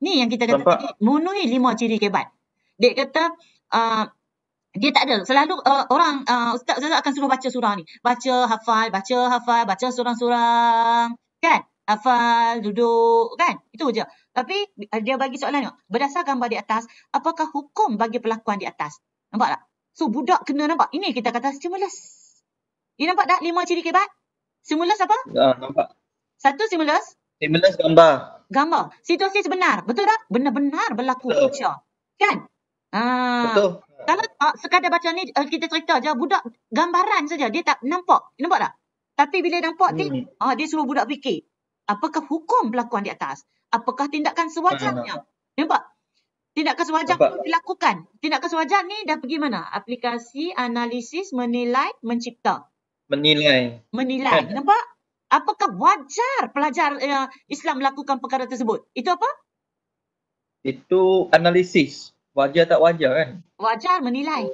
Ni yang kita kata tadi, memenuhi lima ciri kebat. Dia kata, uh, dia tak ada. Selalu uh, orang, uh, ustaz, ustaz akan suruh baca surah ni. Baca, hafal, baca, hafal, baca surah surah Kan? Hafal, duduk, kan? Itu je. Tapi uh, dia bagi soalan ni. Berdasarkan gambar di atas, apakah hukum bagi pelakuan di atas? Nampak tak? So budak kena nampak. Ini kita kata stimulus. Ini nampak tak lima ciri kebat? Simulus apa? Uh, nampak. Satu simulus? Simulus gambar. Gambar. Situasi sebenar. Betul tak? Benar-benar berlaku. Betul. Kan? Uh, Betul. Kalau tak ah, sekadar baca ni uh, kita cerita je budak gambaran saja dia tak nampak. Nampak tak? Tapi bila nampak hmm. dia, uh, dia suruh budak fikir. Apakah hukum berlakuan di atas? Apakah tindakan sewajarnya? nampak? Tindakan sewajar pun dilakukan. Tindakan sewajar ni dah pergi mana? Aplikasi analisis menilai mencipta menilai menilai kan? nampak apakah wajar pelajar uh, Islam melakukan perkara tersebut itu apa itu analisis wajar tak wajar kan wajar menilai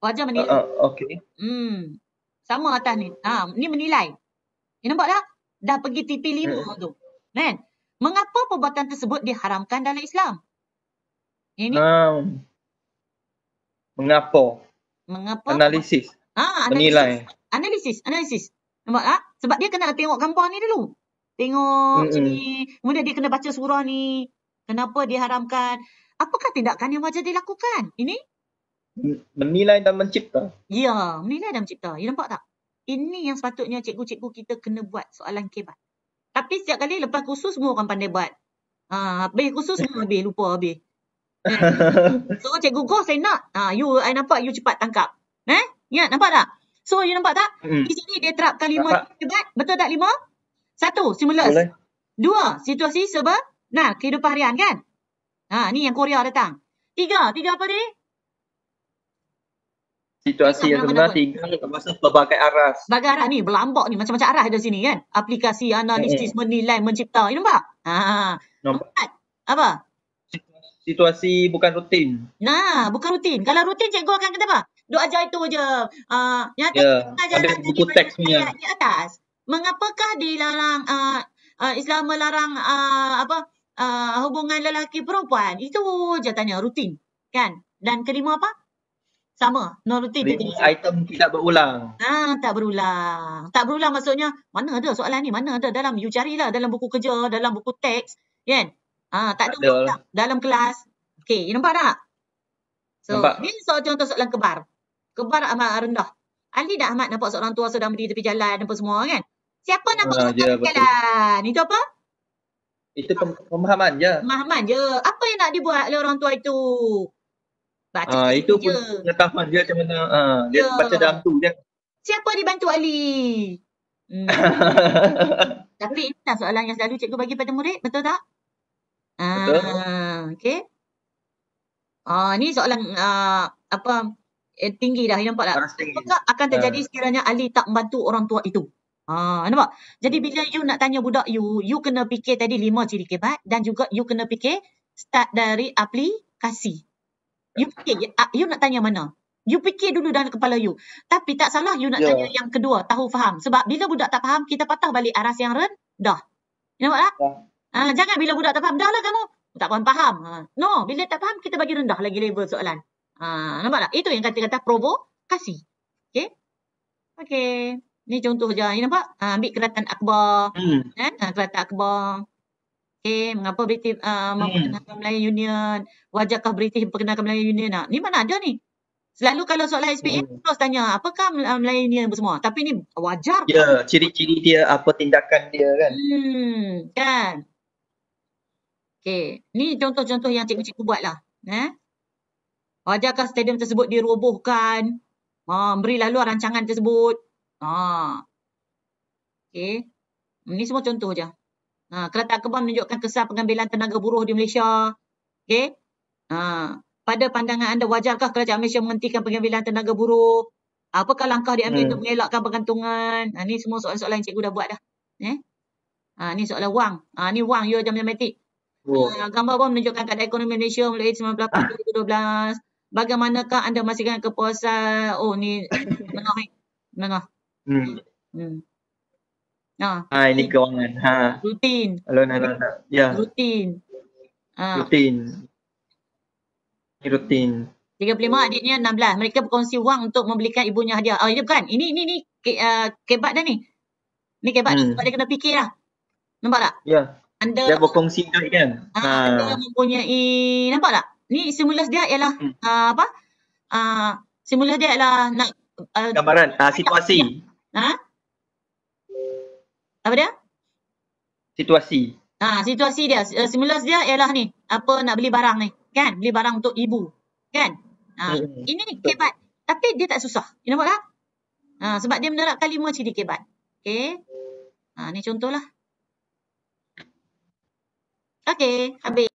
wajar menilai uh, uh, okey hmm sama atas ni ha ni menilai ni nampak tak dah pergi tipi 5 hmm. tu kan mengapa perbuatan tersebut diharamkan dalam Islam ini um, mengapa mengapa analisis Ah, analisis. Penilai. Analisis, analisis. Nampak tak? Sebab dia kena tengok gambar ni dulu. Tengok mm-hmm. sini. Kemudian dia kena baca surah ni. Kenapa dia haramkan. Apakah tindakan yang wajar dilakukan? Ini? Menilai dan mencipta. Ya, menilai dan mencipta. You nampak tak? Ini yang sepatutnya cikgu-cikgu kita kena buat soalan kebat. Tapi setiap kali lepas khusus semua orang pandai buat. Ha, habis kursus semua habis. Lupa habis. so cikgu go saya nak. Ha, you, I nampak you cepat tangkap. Eh? Ingat ya, nampak tak? So you nampak tak? Mm. Di sini dia terapkan lima kebat. Betul tak lima? Satu, stimulus. Dua, situasi sebab nah kehidupan harian kan? Ha ni yang Korea datang. Tiga, tiga apa tadi? Situasi yang sebenar tiga dekat masa pelbagai arah. Pelbagai arah ni berlambak ni macam-macam arah ada sini kan? Aplikasi analisis mm. menilai mencipta. You nampak? Ha. ha, ha. Nampak. Apa? Situasi bukan rutin. Nah, bukan rutin. Kalau rutin cikgu akan kata apa? doa ajar itu je. Uh, yang yeah. ada buku teks di atas. Mengapakah dilarang uh, uh, Islam melarang uh, apa uh, hubungan lelaki perempuan? Itu je tanya rutin. Kan? Dan kelima apa? Sama. No rutin. Item tidak berulang. Ah, tak berulang. Tak berulang maksudnya mana ada soalan ni? Mana ada? Dalam you carilah dalam buku kerja, dalam buku teks. Kan? Ah, tak, tak ada. ada. Dalam kelas. Okey, You nampak tak? So, nampak. ini soal contoh soalan kebar kebar amat rendah. Ali dah amat nampak seorang tua sedang berdiri tepi jalan apa semua kan. Siapa nampak ha, ah, orang ya, tepi jalan? Itu apa? Itu pemahaman je. Ya. Pemahaman je. Apa yang nak dibuat oleh orang tua itu? Baca ha, itu je. pun pengetahuan dia macam mana. Ha, dia ya. baca dalam tu je. Ya. Siapa dibantu Ali? Hmm. Tapi inilah soalan yang selalu cikgu bagi pada murid. Betul tak? Ha, betul. Okay. Ha, ni soalan uh, apa eh, tinggi dah. You nampak tak? Apakah akan ya. terjadi uh. sekiranya Ali tak membantu orang tua itu? Ha, nampak? Jadi hmm. bila you nak tanya budak you, you kena fikir tadi lima ciri kebat dan juga you kena fikir start dari aplikasi. You ya. fikir, ya, you nak tanya mana? You fikir dulu dalam kepala you. Tapi tak salah you nak yeah. tanya yang kedua, tahu faham. Sebab bila budak tak faham, kita patah balik aras yang rendah. Nampak tak? Yeah. Ha, jangan bila budak tak faham, dah lah kamu. Tak faham. Ha. No, bila tak faham, kita bagi rendah lagi level soalan. Ha, nampak tak? Itu yang kata-kata provokasi. okay okay Ni contoh je. Ni nampak? Ha, ambil keratan akbar. Hmm. Kan? Ha, keratan akbar. okay Mengapa British uh, ha, memperkenalkan hmm. Melayu Union? Wajarkah British memperkenalkan Melayu Union? nak ha, Ni mana ada ni? Selalu kalau soalan SPM, hmm. terus tanya apakah Melayu Union semua. Tapi ni wajar. Ya, yeah, ciri-ciri dia, apa tindakan dia kan. Hmm, kan. Okay, ni contoh-contoh yang cikgu-cikgu buat lah. Eh? wajarkah stadium tersebut dirubuhkan? Ha, berilah luar rancangan tersebut. Ha. okay. Ini semua contoh saja. Ha, Kereta Kebang menunjukkan kesan pengambilan tenaga buruh di Malaysia. Okay. Ha. Pada pandangan anda, wajarkah kerajaan Malaysia menghentikan pengambilan tenaga buruh? Apakah langkah diambil hmm. untuk mengelakkan pengantungan? Ha, ini semua soalan-soalan yang cikgu dah buat dah. Eh? Ah ini soalan wang. Ah ini wang, you ada matematik. Oh. Ha, gambar pun menunjukkan keadaan ekonomi Malaysia mulai 1998 ah bagaimanakah anda masihkan kepuasan oh ni menengah menengah hmm. hmm. Ha, ha ini kewangan. Ha. Rutin. Hello, nah, Ya. Rutin. Ha. Rutin. Ini rutin. 35 adiknya 16. Mereka berkongsi wang untuk membelikan ibunya hadiah. Oh, ini bukan. Ini, ini, ini ke, uh, kebat dah ni. Ni kebat hmm. sebab dia kena fikir lah. Nampak tak? Ya. Yeah. Anda, dia berkongsi duit kan? Uh, ha. Anda mempunyai, nampak tak? ni stimulus dia ialah uh, apa? Uh, ah, stimulus dia ialah nak uh, gambaran uh, situasi. Ha? Apa dia? Situasi. Ha, situasi dia. Stimulus dia ialah ni, apa nak beli barang ni, kan? Beli barang untuk ibu, kan? Ha, hmm. ini ni kebat. Tapi dia tak susah. You nampak tak? Ha, sebab dia menerapkan lima ciri kebat. Okay. Ha, ni contohlah. Okay, habis.